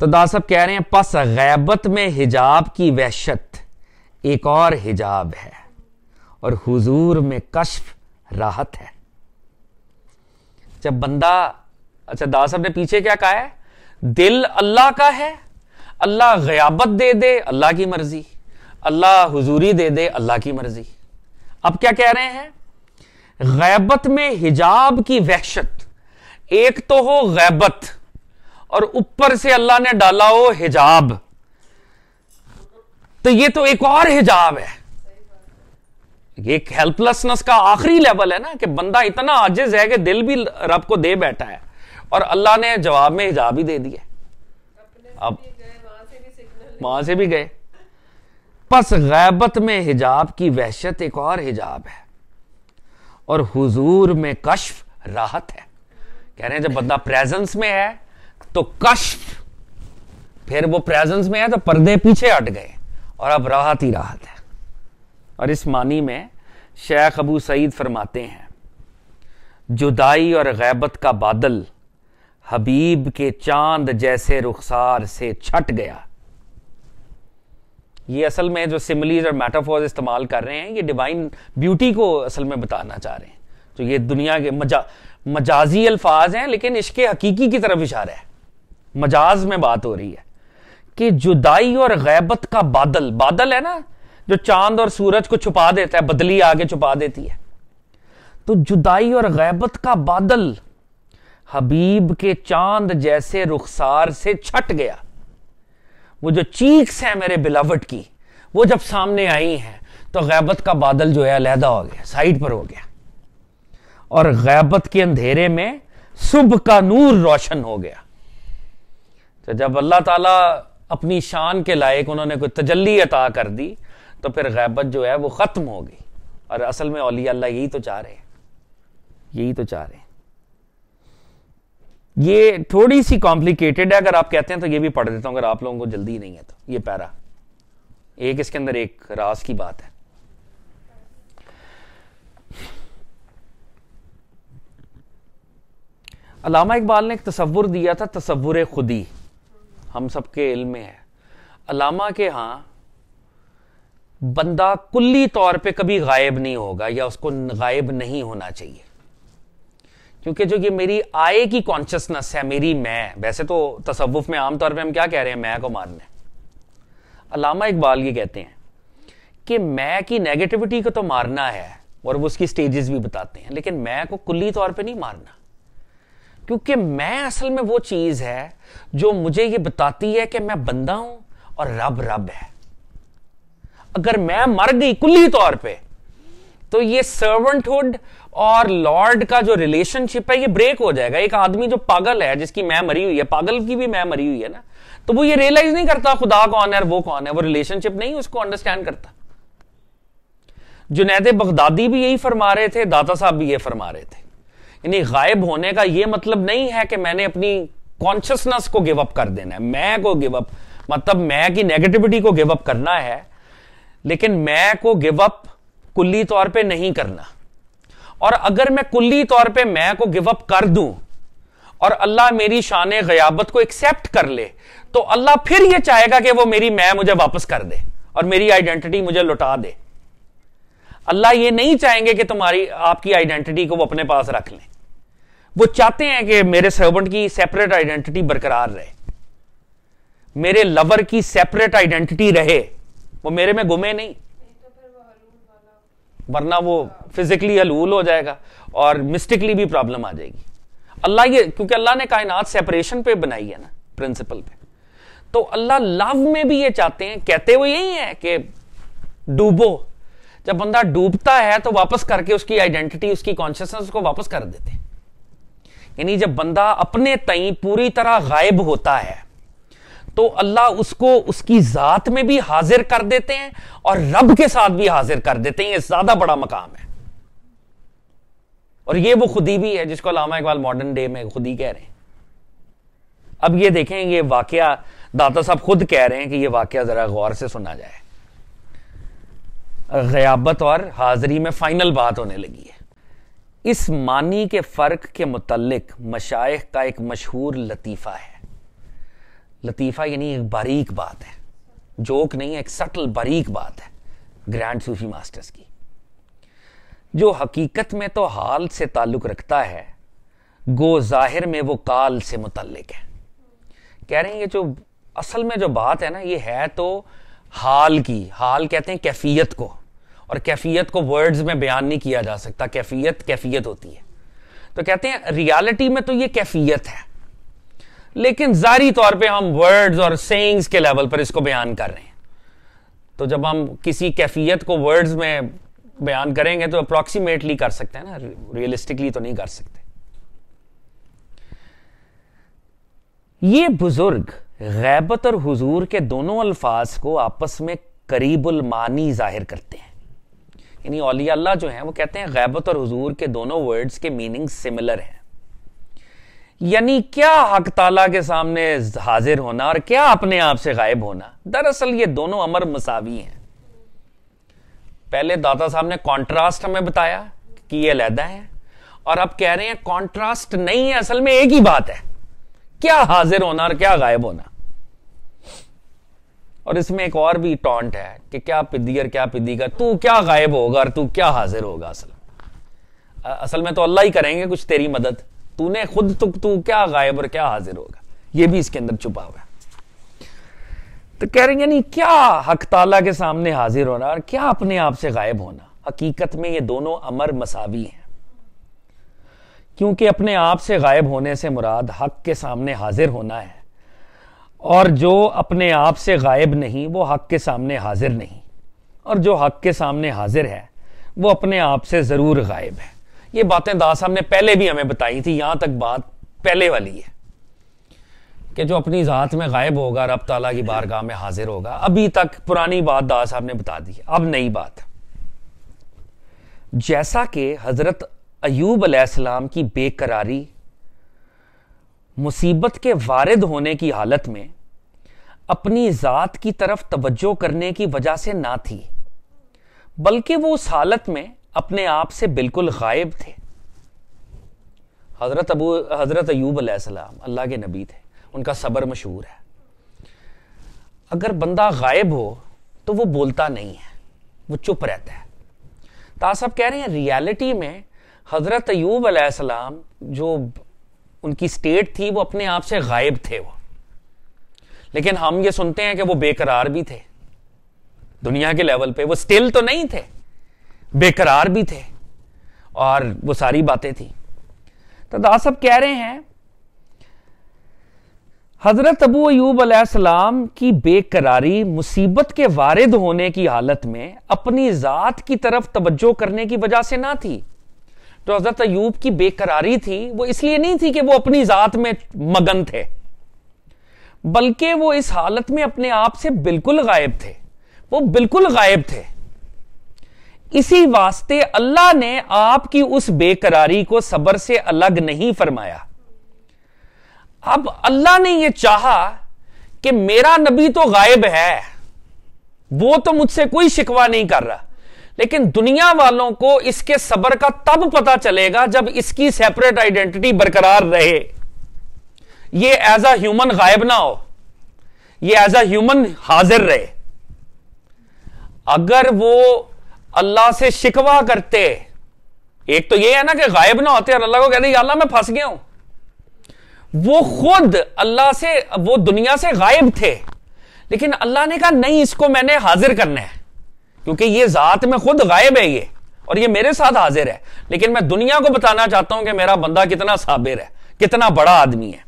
तो दास साहब कह रहे हैं पस गैबत में हिजाब की वहशत एक और हिजाब है और हुजूर में कश्फ राहत है जब बंदा अच्छा दास साहब ने पीछे क्या कहा है दिल अल्लाह का है अल्लाह गयाबत दे दे अल्लाह की मर्जी अल्लाह हुजूरी दे दे अल्लाह की मर्जी अब क्या कह रहे हैं गैबत में हिजाब की वहशत एक तो हो गैबत और ऊपर से अल्लाह ने डाला हो हिजाब तो ये तो एक और हिजाब है ये हेल्पलेसनेस का आखिरी लेवल है ना कि बंदा इतना आजिज है कि दिल भी रब को दे बैठा है और अल्लाह ने जवाब में हिजाब ही दे दिया अब वहां से भी गए बस गैबत में हिजाब की वहशत एक और हिजाब है और हुजूर में कश्फ राहत है कह रहे हैं जब बंदा प्रेजेंस में है तो कश्फ फिर वो प्रेजेंस में है तो पर्दे पीछे हट गए और अब राहत ही राहत है और इस मानी में शेख अबू सईद फरमाते हैं जुदाई और गैबत का बादल हबीब के चांद जैसे रुखसार से छट गया ये असल में जो सिमलीज और मेटाफॉर्स इस्तेमाल कर रहे हैं ये डिवाइन ब्यूटी को असल में बताना चाह रहे हैं तो ये दुनिया के मजा मजाजी अल्फाज हैं लेकिन इसके हकीकी की तरफ इशारा है मजाज में बात हो रही है कि जुदाई और गैबत का बादल बादल है ना जो चांद और सूरज को छुपा देता है बदली आगे छुपा देती है तो जुदाई और गैबत का बादल हबीब के चांद जैसे रुखसार से छट गया वो जो चीक्स है मेरे बिलावट की वो जब सामने आई हैं तो गैबत का बादल जो है लहदा हो गया साइड पर हो गया और गैबत के अंधेरे में सुबह का नूर रोशन हो गया तो जब अल्लाह ताला अपनी शान के लायक उन्होंने कोई तजल्ली अता कर दी तो फिर गैबत जो है वो ख़त्म हो गई और असल में अली अल्लाह यही तो चाह रहे हैं यही तो चाह रहे हैं ये थोड़ी सी कॉम्प्लिकेटेड है अगर आप कहते हैं तो ये भी पढ़ देता हूं अगर आप लोगों को जल्दी नहीं है तो ये पैरा एक इसके अंदर एक रास की बात है अलामा इकबाल ने एक तस्वुर दिया था तस्वुर खुदी हम सबके इल में है अलामा के हां बंदा कुल्ली तौर पे कभी गायब नहीं होगा या उसको गायब नहीं होना चाहिए क्योंकि जो ये मेरी आय की कॉन्शियसनेस है मेरी मैं वैसे तो तसवुफ में आमतौर पे हम क्या कह रहे हैं मैं को मारने है अलामा इकबाल ये कहते हैं कि मैं की नेगेटिविटी को तो मारना है और वो उसकी स्टेजेस भी बताते हैं लेकिन मैं को कुल्ली तौर पे नहीं मारना क्योंकि मैं असल में वो चीज़ है जो मुझे ये बताती है कि मैं बंदा हूं और रब रब है अगर मैं मर गई कुल्ली तौर पे तो ये सर्वेंटहुड और लॉर्ड का जो रिलेशनशिप है ये ब्रेक हो जाएगा एक आदमी जो पागल है जिसकी मैं मरी हुई है पागल की भी मैं मरी हुई है ना तो वो ये रियलाइज नहीं करता खुदा कौन है और वो कौन है वो रिलेशनशिप नहीं उसको अंडरस्टैंड करता जुनेद बगदादी भी यही फरमा रहे थे दादा साहब भी ये फरमा रहे थे यानी गायब होने का ये मतलब नहीं है कि मैंने अपनी कॉन्शियसनेस को गिव अप कर देना है मैं को गिव अप मतलब मैं की नेगेटिविटी को गिव अप करना है लेकिन मैं को गिव अप कुल्ली तौर पे नहीं करना और अगर मैं कुल्ली तौर पे मैं को गिव अप कर दूं और अल्लाह मेरी शान गयाबत को एक्सेप्ट कर ले तो अल्लाह फिर यह चाहेगा कि वो मेरी मैं मुझे वापस कर दे और मेरी आइडेंटिटी मुझे लुटा दे अल्लाह ये नहीं चाहेंगे कि तुम्हारी आपकी आइडेंटिटी को वो अपने पास रख लें वो चाहते हैं कि मेरे सर्वेंट की सेपरेट आइडेंटिटी बरकरार रहे मेरे लवर की सेपरेट आइडेंटिटी रहे वो मेरे में गुमे नहीं वरना वो फिजिकली अलूल हो जाएगा और मिस्टिकली भी प्रॉब्लम आ जाएगी अल्लाह ये क्योंकि अल्लाह ने कायनात सेपरेशन पे बनाई है ना प्रिंसिपल पे तो अल्लाह लव में भी ये चाहते हैं कहते हुए यही है कि डूबो जब बंदा डूबता है तो वापस करके उसकी आइडेंटिटी उसकी कॉन्शियसनेस उसको वापस कर देते हैं यानी जब बंदा अपने तई पूरी तरह गायब होता है तो अल्लाह उसको उसकी जात में भी हाजिर कर देते हैं और रब के साथ भी हाजिर कर देते हैं ये ज्यादा बड़ा मकाम है और ये वो खुदी भी है जिसको अलामा इकबाल मॉडर्न डे में खुदी कह रहे हैं अब ये देखें ये वाक्य दाता साहब खुद कह रहे हैं कि ये वाक्य जरा गौर से सुना जाए गयाबत और हाजिरी में फाइनल बात होने लगी है इस मानी के फ़र्क के मुतलिक मशाइ का एक मशहूर लतीफ़ा है लतीफ़ा यानी एक बारीक बात है जोक नहीं है एक सटल बारीक बात है ग्रैंड सूफी मास्टर्स की जो हकीकत में तो हाल से ताल्लुक़ रखता है गो जाहिर में वो काल से मुतलक है कह रहे हैं ये जो असल में जो बात है ना ये है तो हाल की हाल कहते हैं कैफियत को और कैफियत को वर्ड्स में बयान नहीं किया जा सकता कैफियत कैफियत होती है तो कहते हैं रियलिटी में तो ये कैफियत है लेकिन जारी तौर पे हम वर्ड्स और सेंग्स के लेवल पर इसको बयान कर रहे हैं तो जब हम किसी कैफियत को वर्ड्स में बयान करेंगे तो अप्रोक्सीमेटली कर सकते हैं ना रियलिस्टिकली तो नहीं कर सकते ये बुजुर्ग गैबत और हुजूर के दोनों अल्फाज को आपस में करीबुल मानी जाहिर करते हैं यानी औलिया अल्लाह जो है वो कहते हैं गैबत और हुजूर के दोनों वर्ड्स के मीनिंग सिमिलर हैं यानी क्या हक ताला के सामने हाजिर होना और क्या अपने आप से गायब होना दरअसल ये दोनों अमर मसावी हैं पहले दादा साहब ने कॉन्ट्रास्ट हमें बताया कि ये लैदा है और अब कह रहे हैं कॉन्ट्रास्ट नहीं है असल में एक ही बात है क्या हाजिर होना और क्या गायब होना और इसमें एक और भी टॉन्ट है कि क्या पिदी और क्या पिदी का तू क्या गायब होगा और तू क्या हाजिर होगा असल असल में तो अल्लाह ही करेंगे कुछ तेरी मदद तूने खुद तो तू क्या गायब और क्या हाजिर होगा ये भी इसके अंदर छुपा हुआ है तो कह रहे यानी क्या हक ताला के सामने हाजिर होना और क्या अपने आप से गायब होना हकीकत में ये दोनों अमर मसावी हैं क्योंकि अपने आप से गायब होने से मुराद हक के सामने हाजिर होना है और जो अपने आप से गायब नहीं वो हक के सामने हाजिर नहीं और जो हक के सामने हाजिर है वो अपने आप से ज़रूर गायब है ये बातें दास साहब ने पहले भी हमें बताई थी यहां तक बात पहले वाली है कि जो अपनी ज़ात में गायब होगा रब ताला की बारगाह में हाजिर होगा अभी तक पुरानी बात दास साहब ने बता दी अब नई बात जैसा कि हज़रत अयूब अलैहिस्सलाम की बेकरारी मुसीबत के वारिद होने की हालत में अपनी ज़ात की तरफ तवज्जो करने की वजह से ना थी बल्कि वो उस हालत में अपने आप से बिल्कुल गायब थे हज़रत अबू हज़रत अयूब अलैहिस्सलाम अल्लाह के नबी थे उनका सबर मशहूर है अगर बंदा गायब हो तो वो बोलता नहीं है वो चुप रहता है ता तो साहब कह रहे हैं रियलिटी में हज़रत अयूब अलैहिस्सलाम जो उनकी स्टेट थी वो अपने आप से गायब थे वो लेकिन हम ये सुनते हैं कि वो बेकरार भी थे दुनिया के लेवल पे वो स्टिल तो नहीं थे बेकरार भी थे और वो सारी बातें थी तो दास सब कह रहे हैं हजरत अबू अयूब अलैहिस्सलाम की बेकरारी मुसीबत के वारिद होने की हालत में अपनी ज़ात की तरफ तवज्जो करने की वजह से ना थी तो हजरत अयूब की बेकरारी थी वो इसलिए नहीं थी कि वो अपनी ज़ात में मगन थे बल्कि वो इस हालत में अपने आप से बिल्कुल गायब थे वो बिल्कुल गायब थे इसी वास्ते अल्लाह ने आपकी उस बेकरारी को सबर से अलग नहीं फरमाया अब अल्लाह ने यह चाहा कि मेरा नबी तो गायब है वो तो मुझसे कोई शिकवा नहीं कर रहा लेकिन दुनिया वालों को इसके सबर का तब पता चलेगा जब इसकी सेपरेट आइडेंटिटी बरकरार रहे ये एज अ ह्यूमन गायब ना हो ये एज अ ह्यूमन हाजिर रहे अगर वो अल्लाह से शिकवा करते एक तो ये है ना कि गायब ना होते और अल्लाह को कहते अल्लाह मैं फंस गया हूं वो खुद अल्लाह से वो दुनिया से गायब थे लेकिन अल्लाह ने कहा नहीं इसको मैंने हाजिर करना है क्योंकि ये जात में खुद गायब है ये और ये मेरे साथ हाजिर है लेकिन मैं दुनिया को बताना चाहता हूं कि मेरा बंदा कितना साबिर है कितना बड़ा आदमी है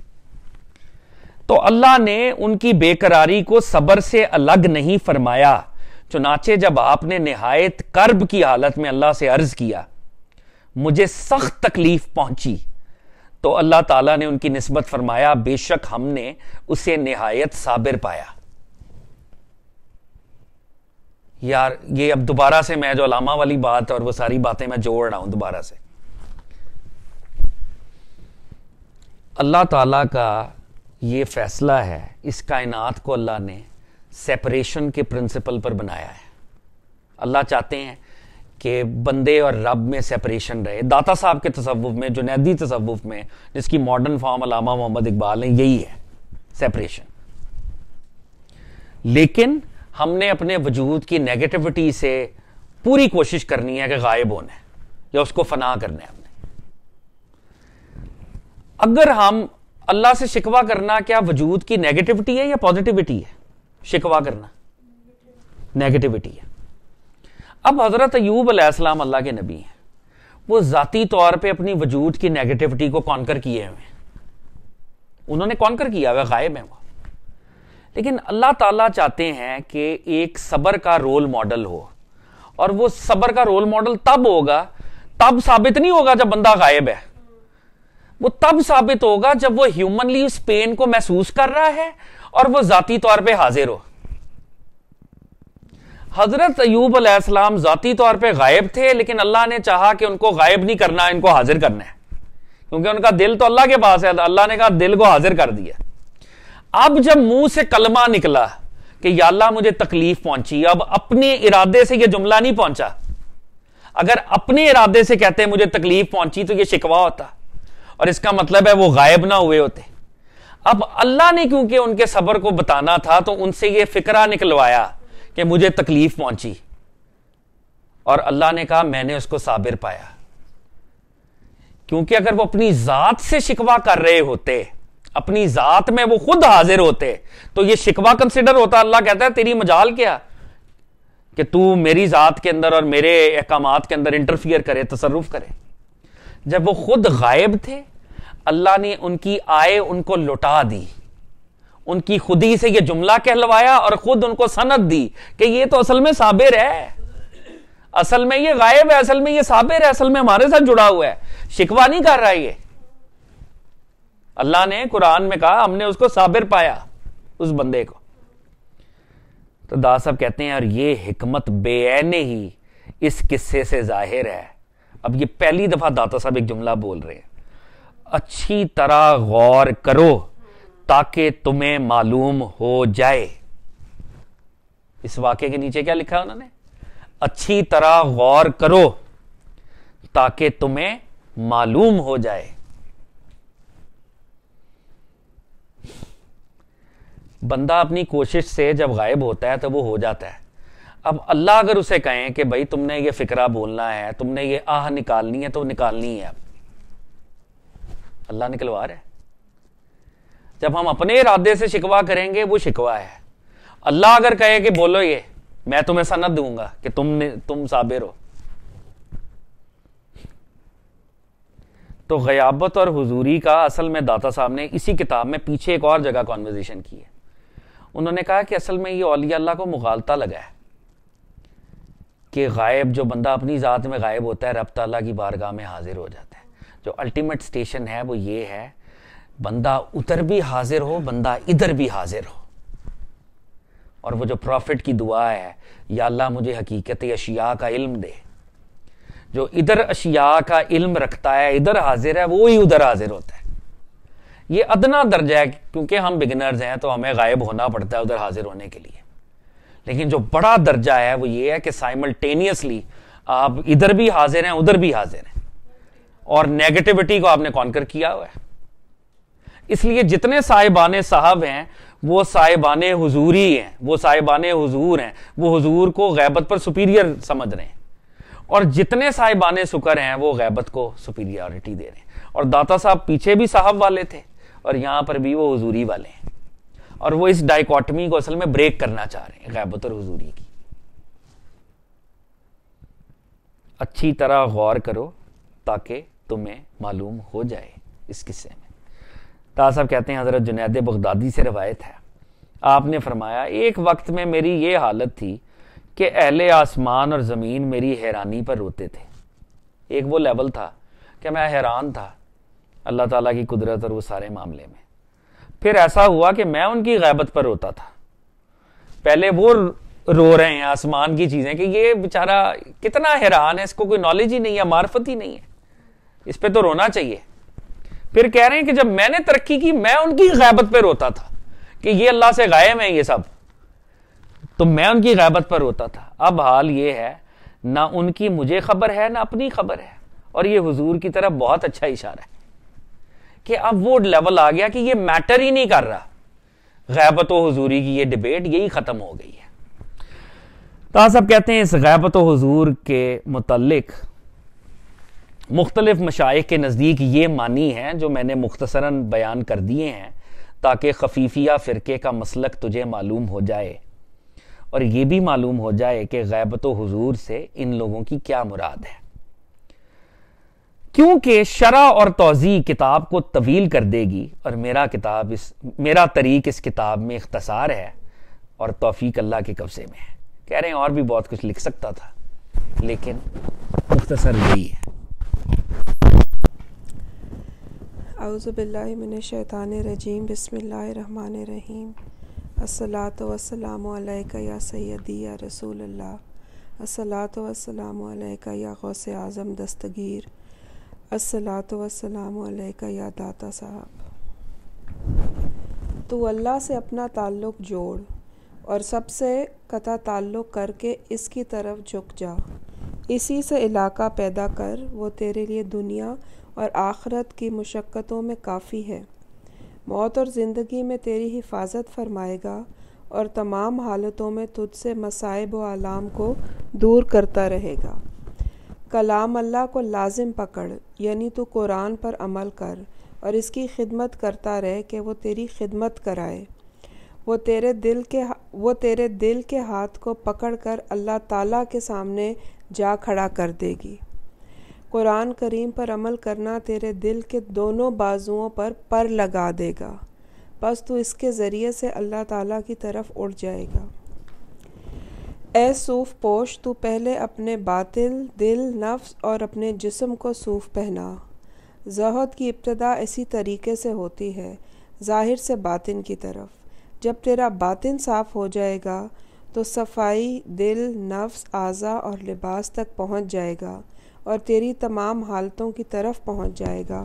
तो अल्लाह ने उनकी बेकरारी को सबर से अलग नहीं फरमाया चुनाचे जब आपने नहायत कर्ब की हालत में अल्लाह से अर्ज किया मुझे सख्त तकलीफ पहुंची तो अल्लाह ताला ने उनकी नस्बत फरमाया बेशक हमने उसे नहायत साबिर पाया यार ये अब दोबारा से मैं जो अलामा वाली बात और वो सारी बातें मैं जोड़ रहा हूं दोबारा से अल्लाह ताला का ये फैसला है इस कायनात को अल्लाह ने सेपरेशन के प्रिंसिपल पर बनाया है अल्लाह चाहते हैं कि बंदे और रब में सेपरेशन रहे दाता साहब के तसव्वुफ में जुनैदी तसव्वुफ में जिसकी मॉडर्न फॉर्म अलामा मोहम्मद इकबाल है यही है सेपरेशन लेकिन हमने अपने वजूद की नेगेटिविटी से पूरी कोशिश करनी है कि गायब होना है या उसको फना करना है हमने अगर हम अल्लाह से शिकवा करना क्या वजूद की नेगेटिविटी है या पॉजिटिविटी है शिकवा करना नेगेटिविटी है अब हज़रत अयूब अलैहिस्सलाम अल्लाह के नबी हैं वो ज़ाती तौर पे अपनी वजूद की नेगेटिविटी को कॉन्कर किए हुए उन्होंने कॉन्कर किया हुआ गायब है वो लेकिन अल्लाह ताला चाहते हैं कि एक सबर का रोल मॉडल हो और वो सबर का रोल मॉडल तब होगा तब साबित नहीं होगा जब बंदा गायब है वो तब साबित होगा जब वो ह्यूमनली उस पेन को महसूस कर रहा है और वो जाती तौर पे हाजिर हो हजरत अयूब अलैहिस्सलाम जाती तौर पे गायब थे लेकिन अल्लाह ने चाहा कि उनको गायब नहीं करना इनको हाजिर करना है क्योंकि उनका दिल तो अल्लाह के पास है अल्लाह ने कहा दिल को हाजिर कर दिया अब जब मुंह से कलमा निकला कि याल्ला मुझे तकलीफ पहुंची अब अपने इरादे से यह जुमला नहीं पहुंचा अगर अपने इरादे से कहते मुझे तकलीफ पहुंची तो यह शिकवा होता और इसका मतलब है वो गायब ना हुए होते अब अल्लाह ने क्योंकि उनके सबर को बताना था तो उनसे ये फिक्रा निकलवाया कि मुझे तकलीफ पहुंची और अल्लाह ने कहा मैंने उसको साबिर पाया क्योंकि अगर वो अपनी जात से शिकवा कर रहे होते अपनी जात में वो खुद हाजिर होते तो ये शिकवा कंसिडर होता अल्लाह कहता है तेरी मजाल क्या कि तू मेरी जात के अंदर और मेरे अहकाम के अंदर इंटरफियर करे तसरुफ करे जब वो खुद गायब थे अल्लाह ने उनकी आय उनको लुटा दी उनकी खुद ही से ये जुमला कहलवाया और खुद उनको सनत दी कि ये तो असल में साबिर है असल में ये गायब है असल में ये साबिर है असल में हमारे साथ जुड़ा हुआ है शिकवा नहीं कर रहा ये अल्लाह ने कुरान में कहा हमने उसको साबिर पाया उस बंदे को तो दास साहब कहते हैं और ये हिकमत बेने ही इस किस्से से जाहिर है अब ये पहली दफा दाता साहब एक जुमला बोल रहे हैं अच्छी तरह गौर करो ताकि तुम्हें मालूम हो जाए इस वाक्य के नीचे क्या लिखा है उन्होंने अच्छी तरह गौर करो ताकि तुम्हें मालूम हो जाए बंदा अपनी कोशिश से जब गायब होता है तो वो हो जाता है अब अल्लाह अगर उसे कहें कि भाई तुमने ये फिक्रा बोलना है तुमने ये आह निकालनी है तो निकालनी है अब अल्लाह निकलवा रहा है जब हम अपने इरादे से शिकवा करेंगे वो शिकवा है अल्लाह अगर कहे कि बोलो ये मैं तुम्हें सनत दूंगा कि तुम तुम साबिर हो तो गयाबत और हुजूरी का असल में दाता साहब ने इसी किताब में पीछे एक और जगह कॉन्वर्जेशन की है उन्होंने कहा कि असल में ये औलिया अल्लाह को मुगालता लगा है कि गायब जो बंदा अपनी ज़ात में गायब होता है रब तला की बारगाह में हाजिर हो जाता है जो अल्टीमेट स्टेशन है वो ये है बंदा उतर भी हाजिर हो बंदा इधर भी हाजिर हो और वो जो प्रॉफिट की दुआ है या अल्लाह मुझे हकीकत अशिया का इल्म दे जो इधर अशिया का इल्म रखता है इधर हाजिर है वो ही उधर हाजिर होता है ये अदना दर्जा है क्योंकि हम बिगिनर्स हैं तो हमें गायब होना पड़ता है उधर हाजिर होने के लिए लेकिन जो बड़ा दर्जा है वो ये है कि साइमल्टेनियसली आप इधर भी हाजिर हैं उधर भी हाजिर हैं और नेगेटिविटी को आपने कॉन्कर किया हुआ है इसलिए जितने साहिबान साहब हैं वो साहिबान हुजूरी हैं वो साहिबान हुजूर हैं वो हुजूर को गैबत पर सुपीरियर समझ रहे हैं और जितने साहिबान सुकर हैं वो गैबत को सुपीरियरिटी दे रहे हैं और दाता साहब पीछे भी साहब वाले थे और यहाँ पर भी वो हुजूरी वाले हैं और वो इस डाइकॉटमी को असल में ब्रेक करना चाह रहे हैं गैबत और हुजूरी की अच्छी तरह गौर करो ताकि तुम्हें मालूम हो जाए इस किस्से में ताज़ साहब कहते हैं हज़रत जुनेद बगदादी से रवायत है आपने फरमाया एक वक्त में मेरी ये हालत थी कि अहले आसमान और ज़मीन मेरी हैरानी पर रोते थे एक वो लेवल था कि मैं हैरान था अल्लाह ताला की कुदरत और वो सारे मामले में फिर ऐसा हुआ कि मैं उनकी गैबत पर रोता था पहले वो रो रहे हैं आसमान की चीज़ें कि ये बेचारा कितना हैरान है इसको कोई नॉलेज ही नहीं है मार्फत ही नहीं है इस पर तो रोना चाहिए फिर कह रहे हैं कि जब मैंने तरक्की की मैं उनकी गैबत पर रोता था कि ये अल्लाह से गायब है ये सब तो मैं उनकी गैबत पर रोता था अब हाल ये है ना उनकी मुझे खबर है ना अपनी खबर है और ये हुजूर की तरफ बहुत अच्छा इशारा है कि अब वो लेवल आ गया कि ये मैटर ही नहीं कर रहा गैबत हजूरी की ये डिबेट यही ख़त्म हो गई है तो सब कहते हैं इस गैबत हजूर के मुतलिक मुख्तलिफ मशाइ के नज़दीक ये मानी हैं जो मैंने मुख्तसरा बयान कर दिए हैं ताकि खफीफिया फ़िरके का मसलक तुझे मालूम हो जाए और ये भी मालूम हो जाए कि गैबत हजूर से इन लोगों की क्या मुराद है क्योंकि शरा और तोज़ी किताब को तवील कर देगी और मेरा किताब इस मेरा तरीक इस किताब में इख्तसार है और तोफ़ी अल्लाह के कब्ज़े में है कह रहे हैं और भी बहुत कुछ लिख सकता था लेकिन मुख्तसर यही है अज़बिल्लिमिनशैतानरजीम बसमीम असलात वसलाम या सैदी या रसूल अल्लाह असलात वसलाम या गौस आज़म दस्तगीर असलात वसलाम या दाता साहब तो अल्लाह से अपना ताल्लुक़ जोड़ और सबसे कता ताल्लुक़ करके इसकी तरफ झुक जा इसी से इलाका पैदा कर वो तेरे लिए दुनिया और आखरत की मुशक्क़तों में काफ़ी है मौत और ज़िंदगी में तेरी हिफाजत फरमाएगा और तमाम हालतों में तुझसे मसाइब आलाम को दूर करता रहेगा कलाम अल्लाह को लाजिम पकड़ यानी तो कुरान पर अमल कर और इसकी खिदमत करता रहे कि वो तेरी खिदमत कराए वो तेरे दिल के वो तेरे दिल के हाथ को पकड़ कर अल्लाह ताला के सामने जा खड़ा कर देगी कुरान करीम पर अमल करना तेरे दिल के दोनों बाजुओं पर पर लगा देगा बस तू इसके ज़रिए से अल्लाह ताला की तरफ उड़ जाएगा ए सूफ पोश तू पहले अपने बातिल दिल नफ्स और अपने जिस्म को सूफ पहना जहद की इब्तदा इसी तरीके से होती है ज़ाहिर से बातिन की तरफ जब तेरा बातिन साफ़ हो जाएगा तो सफाई दिल नफ्स आज़ा और लिबास तक पहुंच जाएगा और तेरी तमाम हालतों की तरफ पहुंच जाएगा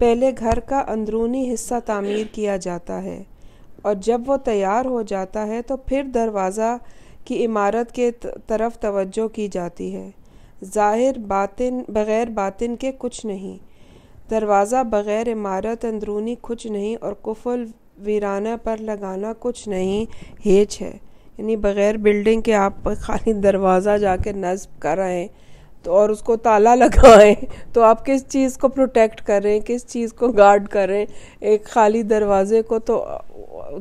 पहले घर का अंदरूनी हिस्सा तामीर किया जाता है और जब वो तैयार हो जाता है तो फिर दरवाज़ा की इमारत के तरफ तवज्जो की जाती है ज़ाहिर बातिन बग़ैर बातिन के कुछ नहीं दरवाज़ा बग़ैर इमारत अंदरूनी कुछ नहीं और कुफल वीराना पर लगाना कुछ नहीं हेच है यानी बग़ैर बिल्डिंग के आप खाली दरवाज़ा जाके नस्ब कराएं तो और उसको ताला लगाएं तो आप किस चीज़ को प्रोटेक्ट करें किस चीज़ को गार्ड करें एक खाली दरवाजे को तो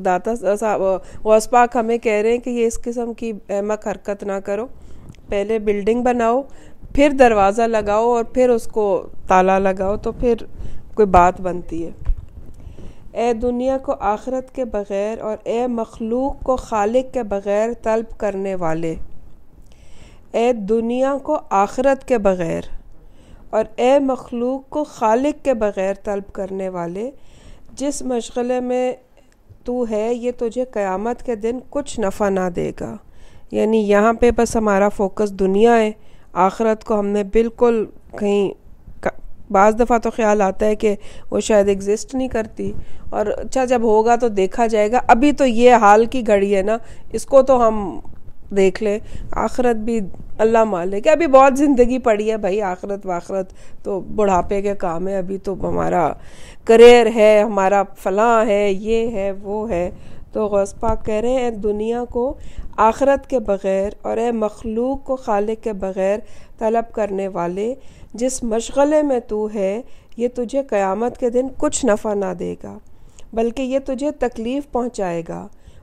दाता साहब वसपाक हमें कह रहे हैं कि ये इस किस्म की अहमक हरकत ना करो पहले बिल्डिंग बनाओ फिर दरवाज़ा लगाओ और फिर उसको ताला लगाओ तो फिर कोई बात बनती है ए दुनिया को आखरत के बग़ैर और ए मखलूक को खालिक के बग़ैर तलब करने वाले ए दुनिया को आखरत के बग़ैर और ए मखलूक को खालिक के बग़ैर तलब करने वाले जिस मशगले में तू है ये तुझे क़यामत के दिन कुछ नफ़ा ना देगा यानी यहाँ पे बस हमारा फोकस दुनिया है आखरत को हमने बिल्कुल कहीं बज़ दफ़ा तो ख्याल आता है कि वो शायद एग्जिस्ट नहीं करती और अच्छा जब होगा तो देखा जाएगा अभी तो ये हाल की घड़ी है ना इसको तो हम देख लें आखरत भी अल्लाह मालिक है अभी बहुत ज़िंदगी पड़ी है भाई आखरत वाखरत तो बुढ़ापे के काम है अभी तो हमारा करियर है हमारा फलाँ है ये है वो है तो गौसपा कह रहे हैं दुनिया को आखरत के बग़ैर और ए मखलूक को खाले के बग़ैर तलब करने वाले जिस मशगले में तू है ये तुझे क़यामत के दिन कुछ नफ़ा ना देगा बल्कि ये तुझे तकलीफ़ पहुंचाएगा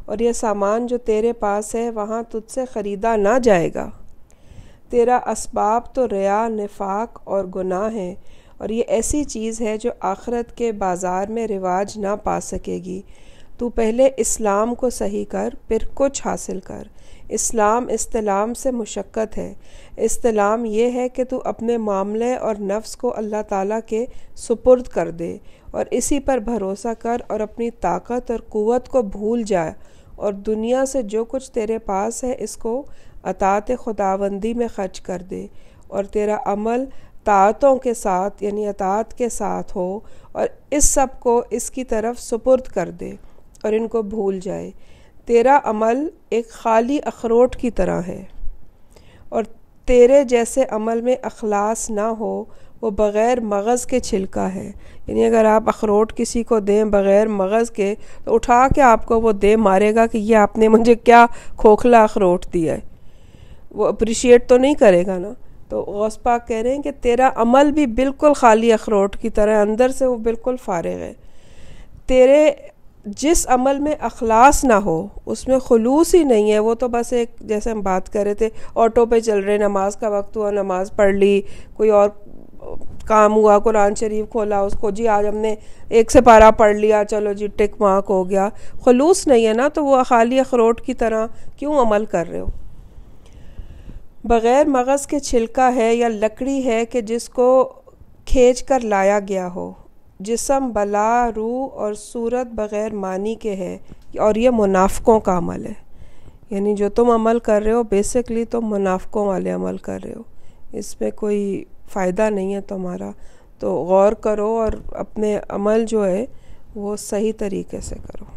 और यह सामान जो तेरे पास है वहाँ तुझसे ख़रीदा ना जाएगा तेरा इसबाब तो रया नफाक और गुनाह है और ये ऐसी चीज़ है जो आखरत के बाज़ार में रिवाज ना पा सकेगी तू पहले इस्लाम को सही कर फिर कुछ हासिल कर इस्लाम इस्तलाम से मुशक्क़त है इस्तलाम यह है कि तू अपने मामले और नफ्स को अल्लाह ताला के सुपुर्द कर दे और इसी पर भरोसा कर और अपनी ताकत और क़वत को भूल जाए और दुनिया से जो कुछ तेरे पास है इसको अतात खुदाबंदी में खर्च कर दे और तेरा अमल तातों के साथ यानी अतात के साथ हो और इस सब को इसकी तरफ सुपुर्द कर दे और इनको भूल जाए तेरा अमल एक खाली अखरोट की तरह है और तेरे जैसे अमल में अखलास ना हो वो बग़ैर मगज़ के छिलका है यानी अगर आप अखरोट किसी को दें बग़ैर मगज़ के तो उठा के आपको वो दे मारेगा कि ये आपने मुझे क्या खोखला अखरोट दिया है वो अप्रिशिएट तो नहीं करेगा ना तो गौस पाक कह रहे हैं कि तेरा अमल भी बिल्कुल खाली अखरोट की तरह अंदर से वो बिल्कुल फारग है तेरे जिस अमल में अखलास ना हो उसमें खलूस ही नहीं है वो तो बस एक जैसे हम बात कर रहे थे ऑटो पे चल रहे नमाज का वक्त हुआ नमाज पढ़ ली कोई और काम हुआ कुरान शरीफ खोला उसको जी आज हमने एक से पारा पढ़ लिया चलो जी टिक मार्क हो गया खलूस नहीं है ना तो वो खाली अखरोट की तरह क्यों अमल कर रहे हो बग़ैर मगज़ के छिलका है या लकड़ी है कि जिसको खींच कर लाया गया हो जिसम बला रू और सूरत बग़ैर मानी के है और ये मुनाफ़ों का अमल है यानी जो तुम अमल कर रहे हो बेसिकली तुम मुनाफ़ों वाले अमल कर रहे हो इसमें कोई फ़ायदा नहीं है तुम्हारा तो गौर करो और अपने अमल जो है वो सही तरीके से करो